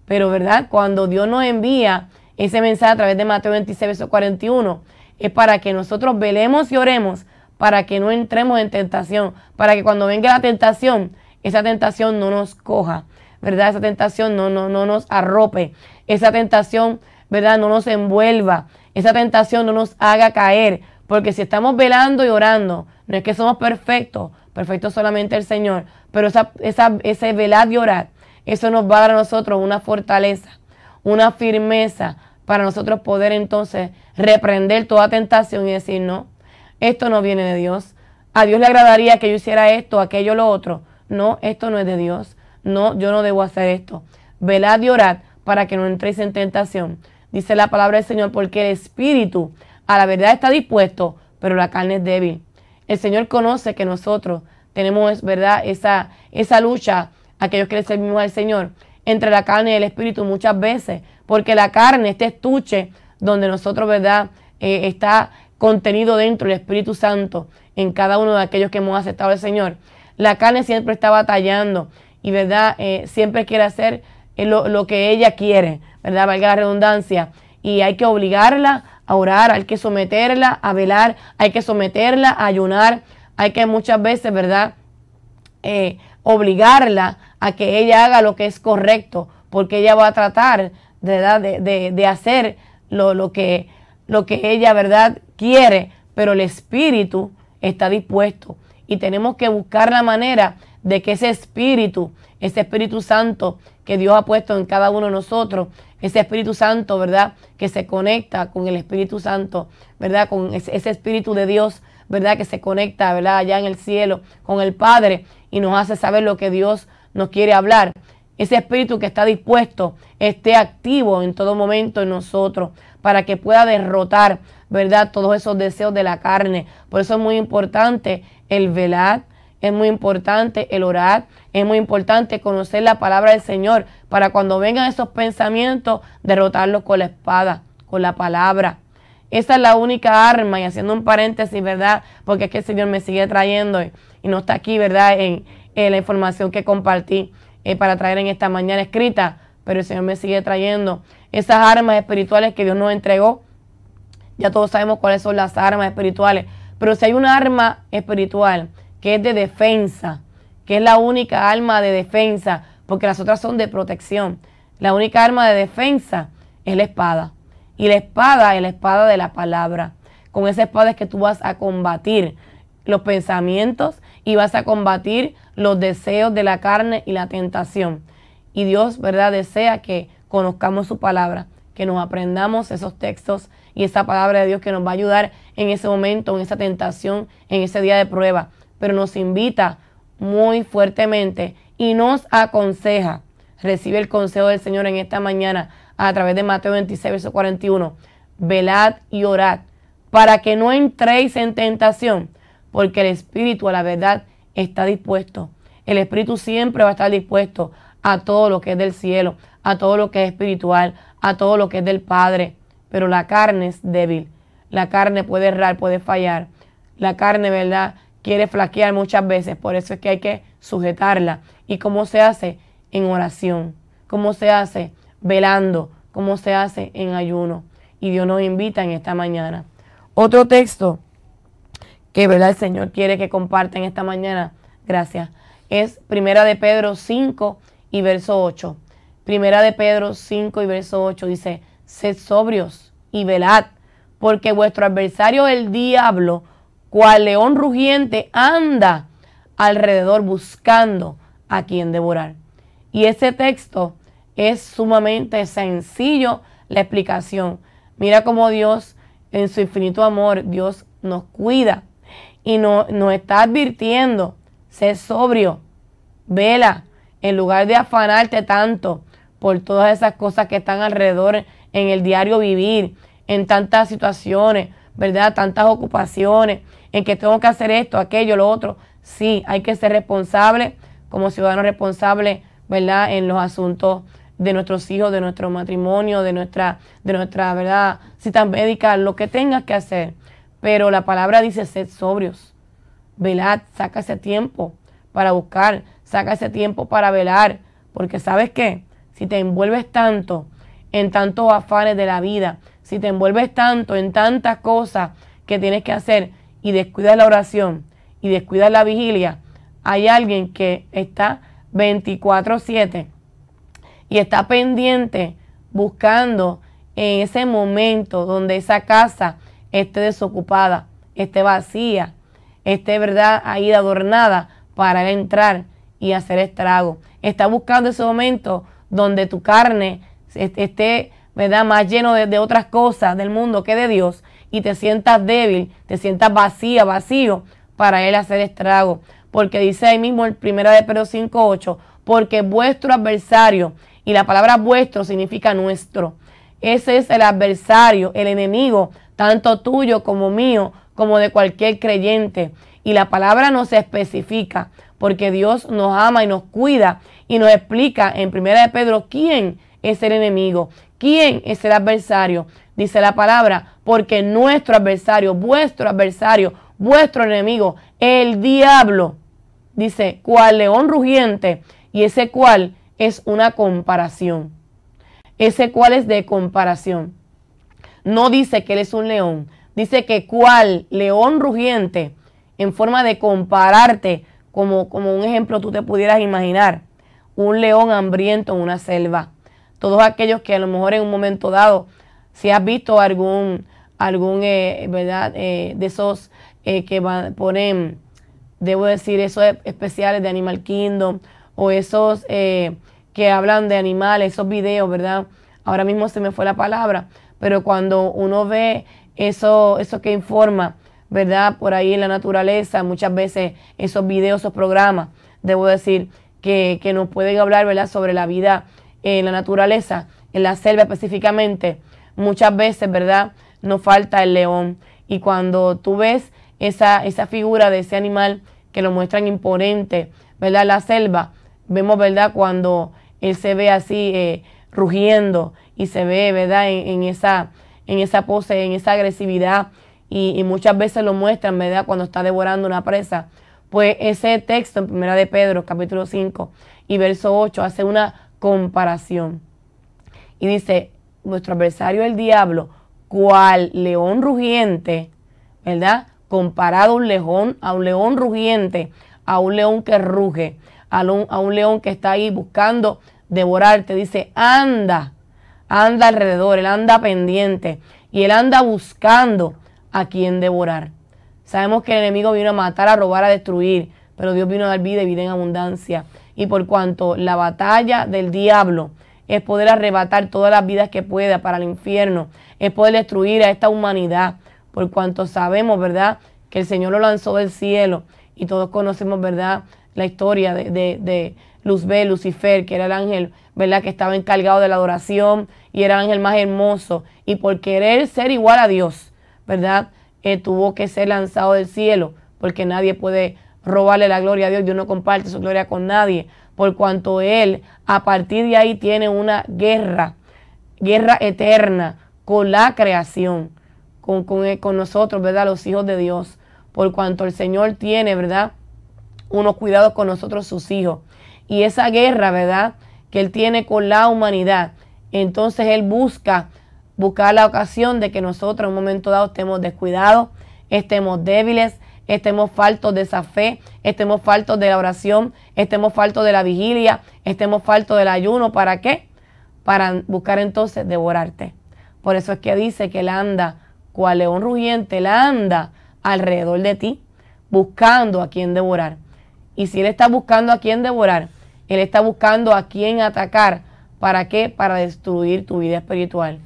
Pero, ¿verdad? Cuando Dios nos envía ese mensaje a través de Mateo 26, verso 41 es para que nosotros velemos y oremos para que no entremos en tentación, para que cuando venga la tentación, esa tentación no nos coja, ¿verdad? Esa tentación no, no, no nos arrope, esa tentación, ¿verdad? No nos envuelva, esa tentación no nos haga caer, porque si estamos velando y orando, no es que somos perfectos, perfecto solamente el Señor, pero esa, esa, ese velar y orar, eso nos va a dar a nosotros una fortaleza, una firmeza, para nosotros poder entonces reprender toda tentación y decir, no, esto no viene de Dios. A Dios le agradaría que yo hiciera esto, aquello, lo otro. No, esto no es de Dios. No, yo no debo hacer esto. Velad y orad para que no entréis en tentación. Dice la palabra del Señor, porque el espíritu a la verdad está dispuesto, pero la carne es débil. El Señor conoce que nosotros tenemos, ¿verdad?, esa, esa lucha, aquellos que le servimos al Señor, entre la carne y el espíritu muchas veces porque la carne, este estuche donde nosotros, ¿verdad? Eh, está contenido dentro el Espíritu Santo en cada uno de aquellos que hemos aceptado al Señor. La carne siempre está batallando y, ¿verdad? Eh, siempre quiere hacer eh, lo, que ella quiere, ¿verdad? Valga la redundancia. Y hay que obligarla a orar, hay que someterla a velar, hay que someterla a ayunar, hay que muchas veces, ¿verdad? obligarla a que ella haga lo que es correcto, porque ella va a tratar de, hacer lo, lo, que, lo que ella, ¿verdad? Quiere, pero el espíritu está dispuesto y tenemos que buscar la manera de que ese espíritu, ese Espíritu Santo que Dios ha puesto en cada uno de nosotros, ese Espíritu Santo, ¿verdad? Que se conecta con el Espíritu Santo, ¿verdad? Con ese Espíritu de Dios, ¿verdad? Que se conecta, ¿verdad? Allá en el cielo con el Padre y nos hace saber lo que Dios nos quiere hablar ese espíritu que está dispuesto esté activo en todo momento en nosotros para que pueda derrotar, ¿verdad? Todos esos deseos de la carne. Por eso es muy importante el velar, es muy importante el orar, es muy importante conocer la palabra del Señor para cuando vengan esos pensamientos, derrotarlos con la espada, con la palabra. Esa es la única arma, y haciendo un paréntesis, ¿verdad? Porque es que el Señor me sigue trayendo y, no está aquí, ¿verdad? en la información que compartí. Eh, para traer en esta mañana escrita, pero el Señor me sigue trayendo esas armas espirituales que Dios nos entregó. Ya todos sabemos cuáles son las armas espirituales, pero si hay una arma espiritual que es de defensa, que es la única arma de defensa, porque las otras son de protección, la única arma de defensa es la espada. Y la espada es la espada de la palabra. Con esa espada es que tú vas a combatir los pensamientos y vas a combatir los deseos de la carne y la tentación. Y Dios, ¿verdad?, desea que conozcamos su palabra, que nos aprendamos esos textos y esa palabra de Dios que nos va a ayudar en ese momento, en esa tentación, en ese día de prueba. Pero nos invita muy fuertemente y nos aconseja. Recibe el consejo del Señor en esta mañana a través de Mateo 26, verso 41. Velad y orad para que no entréis en tentación porque el espíritu a la verdad está dispuesto. El espíritu siempre va a estar dispuesto a todo lo que es del cielo, a todo lo que es espiritual, a todo lo que es del Padre. Pero la carne es débil. La carne puede errar, puede fallar. La carne, ¿verdad? Quiere flaquear muchas veces. Por eso es que hay que sujetarla. ¿Y cómo se hace? En oración. ¿Cómo se hace? Velando. ¿Cómo se hace? En ayuno. Y Dios nos invita en esta mañana. Otro texto que ¿verdad? el Señor quiere que compartan esta mañana, gracias, es Primera de Pedro 5 y verso 8. Primera de Pedro 5 y verso 8 dice, sed sobrios y velad, porque vuestro adversario el diablo, cual león rugiente, anda alrededor buscando a quien devorar. Y ese texto es sumamente sencillo la explicación. Mira cómo Dios, en su infinito amor, Dios nos cuida y no, nos está advirtiendo, sé sobrio, vela, en lugar de afanarte tanto por todas esas cosas que están alrededor en el diario vivir, en tantas situaciones, ¿verdad? Tantas ocupaciones, en que tengo que hacer esto, aquello, lo otro. Sí, hay que ser responsable como ciudadano responsable, ¿verdad? En los asuntos de nuestros hijos, de nuestro matrimonio, de nuestra, de nuestra, ¿verdad? cita médica, lo que tengas que hacer. Pero la palabra dice, sed sobrios, velad, saca ese tiempo para buscar, saca ese tiempo para velar, porque sabes qué, si te envuelves tanto en tantos afanes de la vida, si te envuelves tanto en tantas cosas que tienes que hacer y descuidas la oración y descuidas la vigilia, hay alguien que está 24/7 y está pendiente buscando en ese momento donde esa casa esté desocupada, esté vacía, esté verdad ahí adornada para entrar y hacer estrago. Está buscando ese momento donde tu carne esté ¿verdad? más lleno de, otras cosas del mundo que de Dios y te sientas débil, te sientas vacía, vacío para él hacer estrago. Porque dice ahí mismo el 1 de Pedro 5.8, porque vuestro adversario, y la palabra vuestro significa nuestro, ese es el adversario, el enemigo tanto tuyo como mío, como de cualquier creyente. Y la palabra no se especifica, porque Dios nos ama y nos cuida y nos explica en primera de Pedro quién es el enemigo, quién es el adversario. Dice la palabra, porque nuestro adversario, vuestro adversario, vuestro enemigo, el diablo, dice, cual león rugiente, y ese cual es una comparación. Ese cual es de comparación no dice que él es un león, dice que cuál león rugiente, en forma de compararte, como, como un ejemplo tú te pudieras imaginar, un león hambriento en una selva. Todos aquellos que a lo mejor en un momento dado, si has visto algún, algún eh, ¿verdad? Eh, de esos eh, que van, ponen, debo decir, esos especiales de Animal Kingdom o esos que hablan de animales, esos videos, ¿verdad? Ahora mismo se me fue la palabra, pero cuando uno ve eso, eso que informa, ¿verdad? Por ahí en la naturaleza, muchas veces esos videos, esos programas, debo decir, que, que nos pueden hablar, ¿verdad? Sobre la vida en la naturaleza, en la selva específicamente, muchas veces, ¿verdad? Nos falta el león. Y cuando tú ves esa, esa figura de ese animal que lo muestran imponente, ¿verdad? La selva, vemos, ¿verdad? Cuando él se ve así eh, rugiendo y se ve, ¿verdad? En, esa, en esa pose, en esa agresividad y, muchas veces lo muestran, ¿verdad? Cuando está devorando una presa. Pues ese texto en Primera de Pedro, capítulo 5 y verso 8, hace una comparación. Y dice, nuestro adversario el diablo, cual león rugiente, ¿verdad? Comparado a un león, a un león rugiente, a un león que ruge, a a un león que está ahí buscando devorarte, dice, anda anda alrededor, él anda pendiente y él anda buscando a quien devorar. Sabemos que el enemigo vino a matar, a robar, a destruir, pero Dios vino a dar vida y vida en abundancia. Y por cuanto la batalla del diablo es poder arrebatar todas las vidas que pueda para el infierno, es poder destruir a esta humanidad, por cuanto sabemos, ¿verdad?, que el Señor lo lanzó del cielo y todos conocemos, ¿verdad?, la historia de, de, de Luzbel, Lucifer, que era el ángel ¿verdad? Que estaba encargado de la adoración y era el ángel más hermoso. Y por querer ser igual a Dios, ¿verdad? Eh, tuvo que ser lanzado del cielo, porque nadie puede robarle la gloria a Dios. Dios no comparte su gloria con nadie, por cuanto Él a partir de ahí tiene una guerra, guerra eterna con la creación, con, con eh, nosotros, ¿verdad? Los hijos de Dios, por cuanto el Señor tiene, ¿verdad? Unos cuidados con nosotros, sus hijos. Y esa guerra, ¿verdad? que Él tiene con la humanidad. Entonces Él busca buscar la ocasión de que nosotros en un momento dado estemos descuidados, estemos débiles, estemos faltos de esa fe, estemos faltos de la oración, estemos faltos de la vigilia, estemos faltos del ayuno. ¿Para qué? Para buscar entonces devorarte. Por eso es que dice que Él anda, cual león rugiente, Él anda alrededor de ti, buscando a quien devorar. Y si Él está buscando a quien devorar, él está buscando a quién atacar. ¿Para qué? Para destruir tu vida espiritual.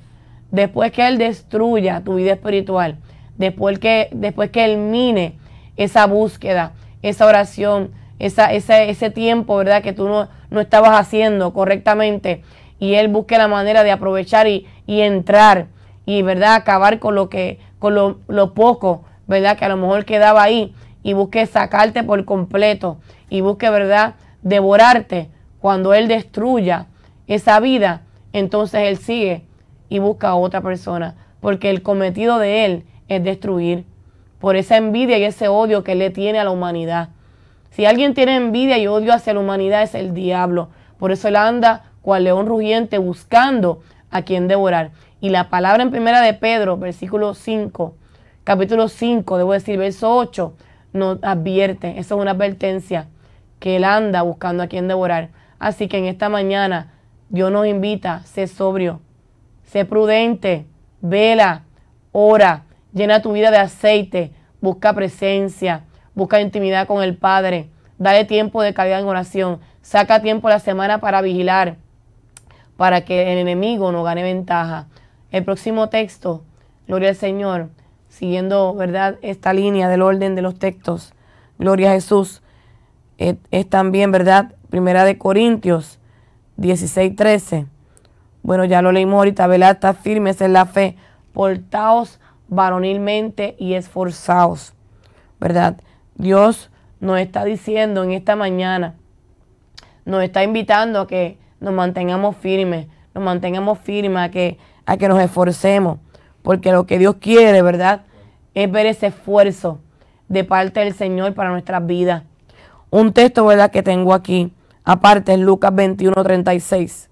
Después que Él destruya tu vida espiritual, después que, después que Él mine esa búsqueda, esa oración, esa, ese tiempo, ¿verdad? Que tú no, no, estabas haciendo correctamente y Él busque la manera de aprovechar y, y entrar y, ¿verdad? Acabar con lo que, con lo, lo poco, ¿verdad? Que a lo mejor quedaba ahí y busque sacarte por completo y busque, ¿verdad? devorarte, cuando Él destruya esa vida, entonces Él sigue y busca a otra persona, porque el cometido de Él es destruir por esa envidia y ese odio que le tiene a la humanidad. Si alguien tiene envidia y odio hacia la humanidad es el diablo. Por eso él anda cual león rugiente buscando a quien devorar. Y la palabra en primera de Pedro, versículo 5, capítulo 5, debo decir, verso 8, nos advierte, eso es una advertencia que Él anda buscando a quien devorar. Así que en esta mañana Dios nos invita, sé sobrio, sé prudente, vela, ora, llena tu vida de aceite, busca presencia, busca intimidad con el Padre, dale tiempo de calidad en oración, saca tiempo la semana para vigilar, para que el enemigo no gane ventaja. El próximo texto, Gloria al Señor, siguiendo, ¿verdad?, esta línea del orden de los textos. Gloria a Jesús es, también, ¿verdad? Primera de Corintios 16, 13. Bueno, ya lo leímos ahorita, ¿verdad? Está firme, esa es la fe. Portaos varonilmente y esforzaos, ¿verdad? Dios nos está diciendo en esta mañana, nos está invitando a que nos mantengamos firmes, nos mantengamos firmes, a que, a que nos esforcemos, porque lo que Dios quiere, ¿verdad? Es ver ese esfuerzo de parte del Señor para nuestras vidas un texto, ¿verdad?, que tengo aquí, aparte es Lucas 21.36.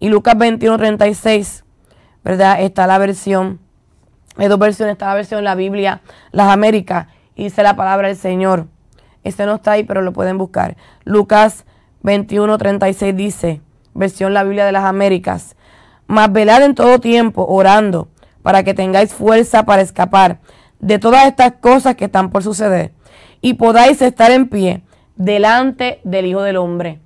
Y Lucas 21.36, ¿verdad?, está la versión, hay dos versiones, está la versión la Biblia, las Américas, y dice la palabra del Señor. Este no está ahí, pero lo pueden buscar. Lucas 21.36 dice, versión la Biblia de las Américas, mas velad en todo tiempo orando para que tengáis fuerza para escapar de todas estas cosas que están por suceder y podáis estar en pie delante del Hijo del Hombre.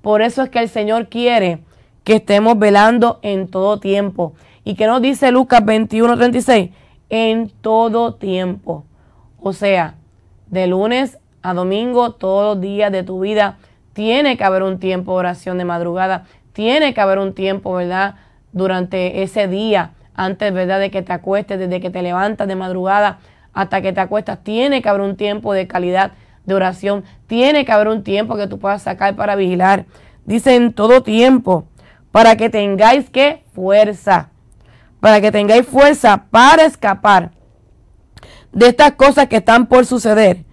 Por eso es que el Señor quiere que estemos velando en todo tiempo. ¿Y que nos dice Lucas 21.36 En todo tiempo. O sea, de lunes a domingo, todos los días de tu vida, tiene que haber un tiempo de oración de madrugada, tiene que haber un tiempo, ¿verdad? Durante ese día, antes, ¿verdad? De que te acuestes, desde que te levantas de madrugada hasta que te acuestas, tiene que haber un tiempo de calidad oración. Tiene que haber un tiempo que tú puedas sacar para vigilar. Dice en todo tiempo, para que tengáis que fuerza, para que tengáis fuerza para escapar de estas cosas que están por suceder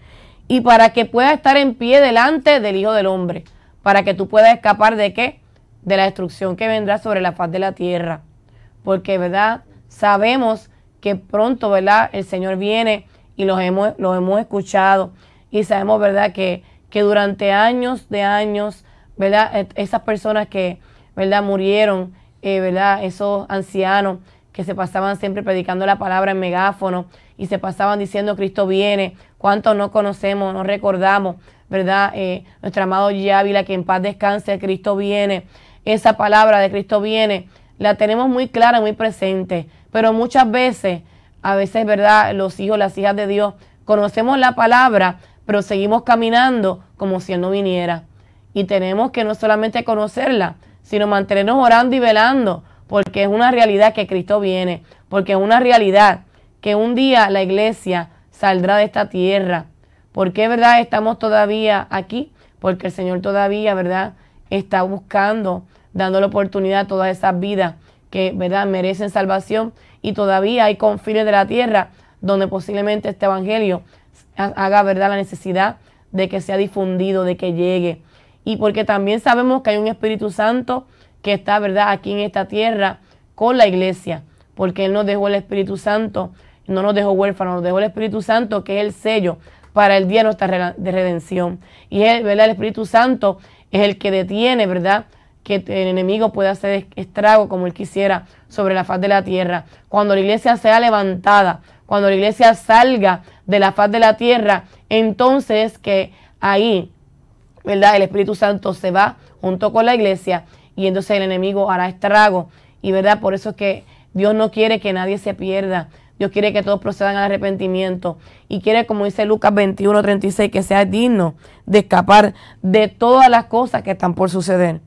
y para que pueda estar en pie delante del Hijo del Hombre, para que tú puedas escapar de qué? De la destrucción que vendrá sobre la faz de la tierra. Porque, ¿verdad? Sabemos que pronto, ¿verdad? El Señor viene y los los hemos escuchado y sabemos, ¿verdad?, que, que durante años de años, ¿verdad?, e, esas personas que, ¿verdad?, murieron, eh, ¿verdad?, esos ancianos que se pasaban siempre predicando la palabra en megáfono y se pasaban diciendo Cristo viene, cuántos no conocemos, no recordamos, ¿verdad? Eh, nuestro amado Yávila, que en paz descanse, Cristo viene, esa palabra de Cristo viene, la tenemos muy clara, muy presente, pero muchas veces, a veces, ¿verdad? Los hijos, las hijas de Dios, conocemos la palabra, pero seguimos caminando como si Él no viniera. Y tenemos que no solamente conocerla, sino mantenernos orando y velando, porque es una realidad que Cristo viene, porque es una realidad que un día la iglesia saldrá de esta tierra. porque verdad, estamos todavía aquí? Porque el Señor todavía, ¿verdad?, está buscando, dando la oportunidad a todas esas vidas que, ¿verdad?, merecen salvación y todavía hay confines de la tierra donde posiblemente este evangelio haga verdad la necesidad de que sea difundido, de que llegue. Y porque también sabemos que hay un Espíritu Santo que está, ¿verdad?, aquí en esta tierra con la iglesia, porque Él nos dejó el Espíritu Santo, no nos dejó huérfanos, nos dejó el Espíritu Santo, que es el sello para el día de nuestra redención. Y él, ¿verdad? el Espíritu Santo es el que detiene, ¿verdad?, que el enemigo pueda hacer estrago como él quisiera sobre la faz de la tierra. Cuando la iglesia sea levantada, cuando la iglesia salga de la faz de la tierra, entonces que ahí, ¿verdad? El Espíritu Santo se va junto con la iglesia y entonces el enemigo hará estrago. Y, ¿verdad? Por eso es que Dios no quiere que nadie se pierda. Dios quiere que todos procedan al arrepentimiento y quiere, como dice Lucas 21, 36, que sea digno de escapar de todas las cosas que están por suceder.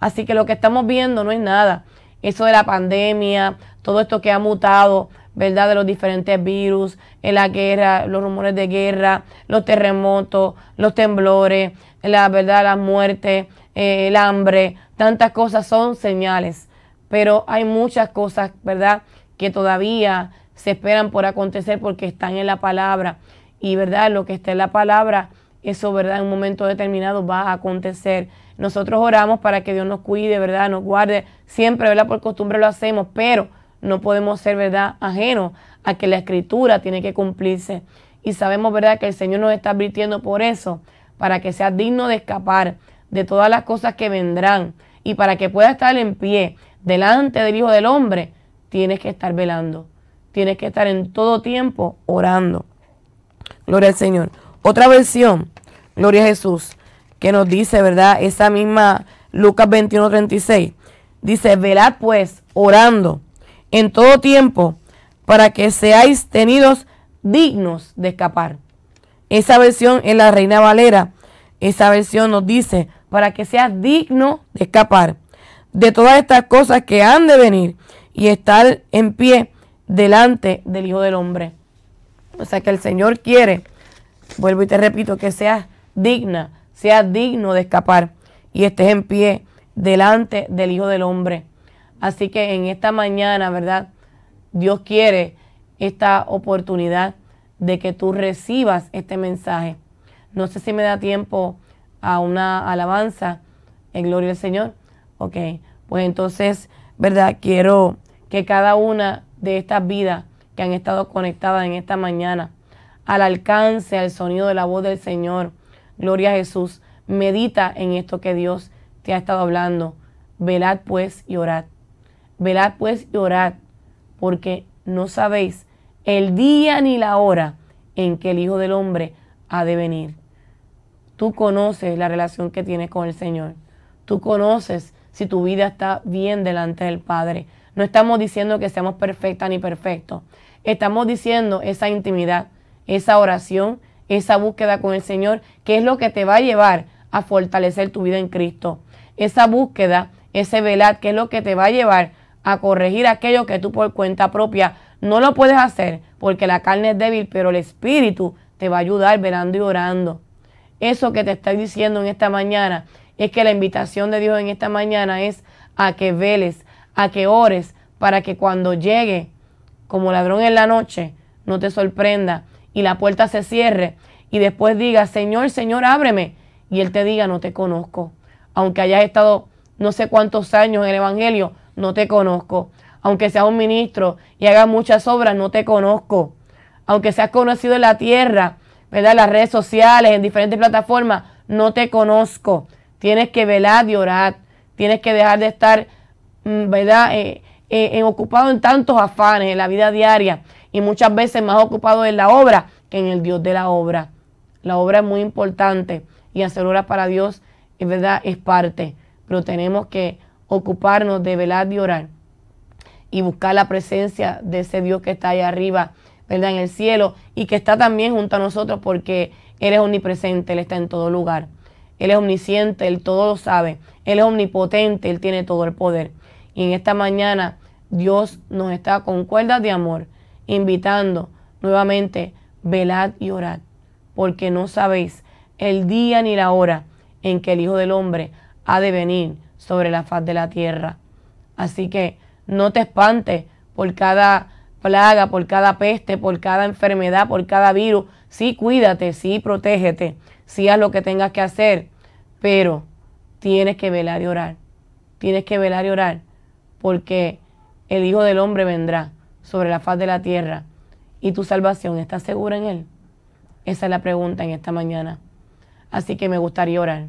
Así que lo que estamos viendo no es nada. Eso de la pandemia, todo esto que ha mutado, ¿verdad? De los diferentes virus, en la guerra, los rumores de guerra, los terremotos, los temblores, la verdad, la muerte, eh, el hambre, tantas cosas son señales. Pero hay muchas cosas, ¿verdad? Que todavía se esperan por acontecer porque están en la palabra. Y, ¿verdad? Lo que está en la palabra, eso, ¿verdad? En un momento determinado va a acontecer. Nosotros oramos para que Dios nos cuide, ¿verdad? Nos guarde. Siempre, ¿verdad? Por costumbre lo hacemos, pero no podemos ser, ¿verdad?, ajenos a que la escritura tiene que cumplirse. Y sabemos, ¿verdad?, que el Señor nos está advirtiendo por eso, para que sea digno de escapar de todas las cosas que vendrán y para que pueda estar en pie delante del Hijo del Hombre, tienes que estar velando, tienes que estar en todo tiempo orando. Gloria al Señor. Otra versión, Gloria a Jesús, que nos dice, ¿verdad? Esa misma Lucas 21:36. Dice, velad pues orando en todo tiempo, para que seáis tenidos dignos de escapar. Esa versión es la Reina Valera. Esa versión nos dice, para que seas digno de escapar de todas estas cosas que han de venir y estar en pie delante del Hijo del Hombre. O sea que el Señor quiere, vuelvo y te repito, que seas digna, seas digno de escapar y estés en pie delante del Hijo del Hombre. Así que en esta mañana, ¿verdad? Dios quiere esta oportunidad de que tú recibas este mensaje. No sé si me da tiempo a una alabanza en gloria al Señor. Ok, pues entonces, ¿verdad? Quiero que cada una de estas vidas que han estado conectadas en esta mañana, al alcance, al sonido de la voz del Señor, gloria a Jesús, medita en esto que Dios te ha estado hablando. Velad pues y orad Velad pues y orad, porque no sabéis el día ni la hora en que el Hijo del Hombre ha de venir. Tú conoces la relación que tienes con el Señor. Tú conoces si tu vida está bien delante del Padre. No estamos diciendo que seamos perfectas ni perfectos. Estamos diciendo esa intimidad, esa oración, esa búsqueda con el Señor, que es lo que te va a llevar a fortalecer tu vida en Cristo. Esa búsqueda, ese velad, que es lo que te va a llevar a corregir aquello que tú por cuenta propia no lo puedes hacer porque la carne es débil, pero el espíritu te va a ayudar velando y orando. Eso que te estoy diciendo en esta mañana es que la invitación de Dios en esta mañana es a que veles, a que ores, para que cuando llegue como ladrón en la noche no te sorprenda y la puerta se cierre y después diga, Señor, Señor, ábreme. Y Él te diga, no te conozco. Aunque hayas estado no sé cuántos años en el Evangelio, no te conozco. Aunque seas un ministro y hagas muchas obras, no te conozco. Aunque seas conocido en la tierra, ¿verdad? En las redes sociales, en diferentes plataformas, no te conozco. Tienes que velar y orar. Tienes que dejar de estar, mm, ¿verdad? Eh, eh, ocupado en tantos afanes en la vida diaria y muchas veces más ocupado en la obra que en el Dios de la obra. La obra es muy importante y hacer obras para Dios, eh, verdad, es parte, pero tenemos que ocuparnos de velar y orar y buscar la presencia de ese Dios que está allá arriba, ¿verdad? En el cielo y que está también junto a nosotros porque Él es omnipresente, Él está en todo lugar. Él es omnisciente, Él todo lo sabe. Él es omnipotente, Él tiene todo el poder. Y en esta mañana Dios nos está con cuerdas de amor invitando nuevamente, velad y orad, porque no sabéis el día ni la hora en que el Hijo del Hombre ha de venir sobre la faz de la tierra. Así que no te espantes por cada plaga, por cada peste, por cada enfermedad, por cada virus. Sí, cuídate, sí, protégete, sí, haz lo que tengas que hacer, pero tienes que velar y orar. Tienes que velar y orar porque el Hijo del Hombre vendrá sobre la faz de la tierra y tu salvación está segura en Él. Esa es la pregunta en esta mañana. Así que me gustaría orar.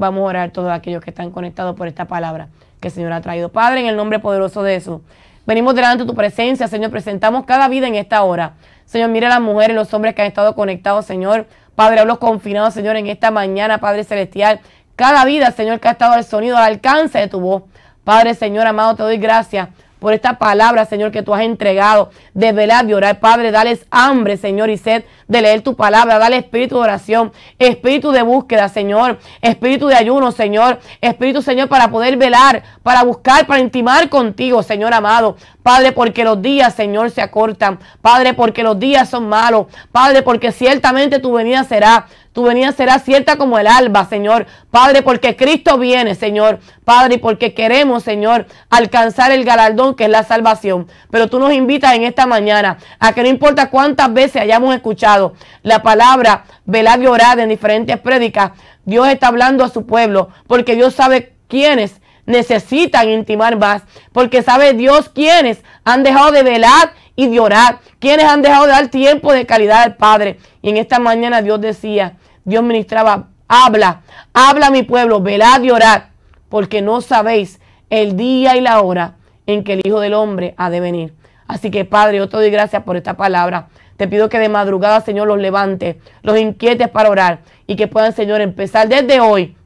Vamos a orar todos aquellos que están conectados por esta palabra que el Señor ha traído. Padre, en el nombre poderoso de eso, venimos delante de tu presencia, Señor. Presentamos cada vida en esta hora. Señor, mira a las mujeres, los hombres que han estado conectados, Señor. Padre, a los confinados, Señor, en esta mañana, Padre Celestial. Cada vida, Señor, que ha estado al sonido, al alcance de tu voz. Padre, Señor amado, te doy gracias por esta palabra, Señor, que tú has entregado de velar, de orar. Padre, dales hambre, Señor, y sed de leer tu palabra. Dale espíritu de oración, espíritu de búsqueda, Señor, espíritu de ayuno, Señor, espíritu, Señor, para poder velar, para buscar, para intimar contigo, Señor amado. Padre, porque los días, Señor, se acortan. Padre, porque los días son malos. Padre, porque ciertamente tu venida será. Tu venida será cierta como el alba, Señor. Padre, porque Cristo viene, Señor. Padre, porque queremos, Señor, alcanzar el galardón que es la salvación. Pero tú nos invitas en esta mañana a que no importa cuántas veces hayamos escuchado la palabra velar y orar en diferentes prédicas, Dios está hablando a su pueblo, porque Dios sabe quiénes necesitan intimar más, porque sabe Dios quienes han dejado de velar y de orar, quienes han dejado de dar tiempo de calidad al Padre. Y en esta mañana Dios decía, Dios ministraba, habla, habla mi pueblo, velad y orad, porque no sabéis el día y la hora en que el Hijo del Hombre ha de venir. Así que Padre, yo te doy gracias por esta palabra. Te pido que de madrugada, Señor, los levante, los inquietes para orar y que puedan, Señor, empezar desde hoy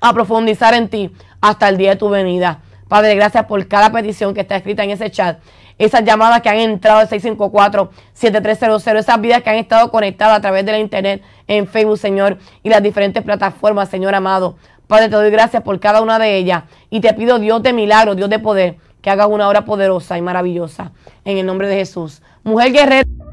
a profundizar en ti, hasta el día de tu venida. Padre, gracias por cada petición que está escrita en ese chat. Esas llamadas que han entrado al 654-7300, esas vidas que han estado conectadas a través de la internet, en Facebook, Señor, y las diferentes plataformas, Señor amado. Padre, te doy gracias por cada una de ellas. Y te pido, Dios de milagro, Dios de poder, que hagas una obra poderosa y maravillosa. En el nombre de Jesús. Mujer guerrera.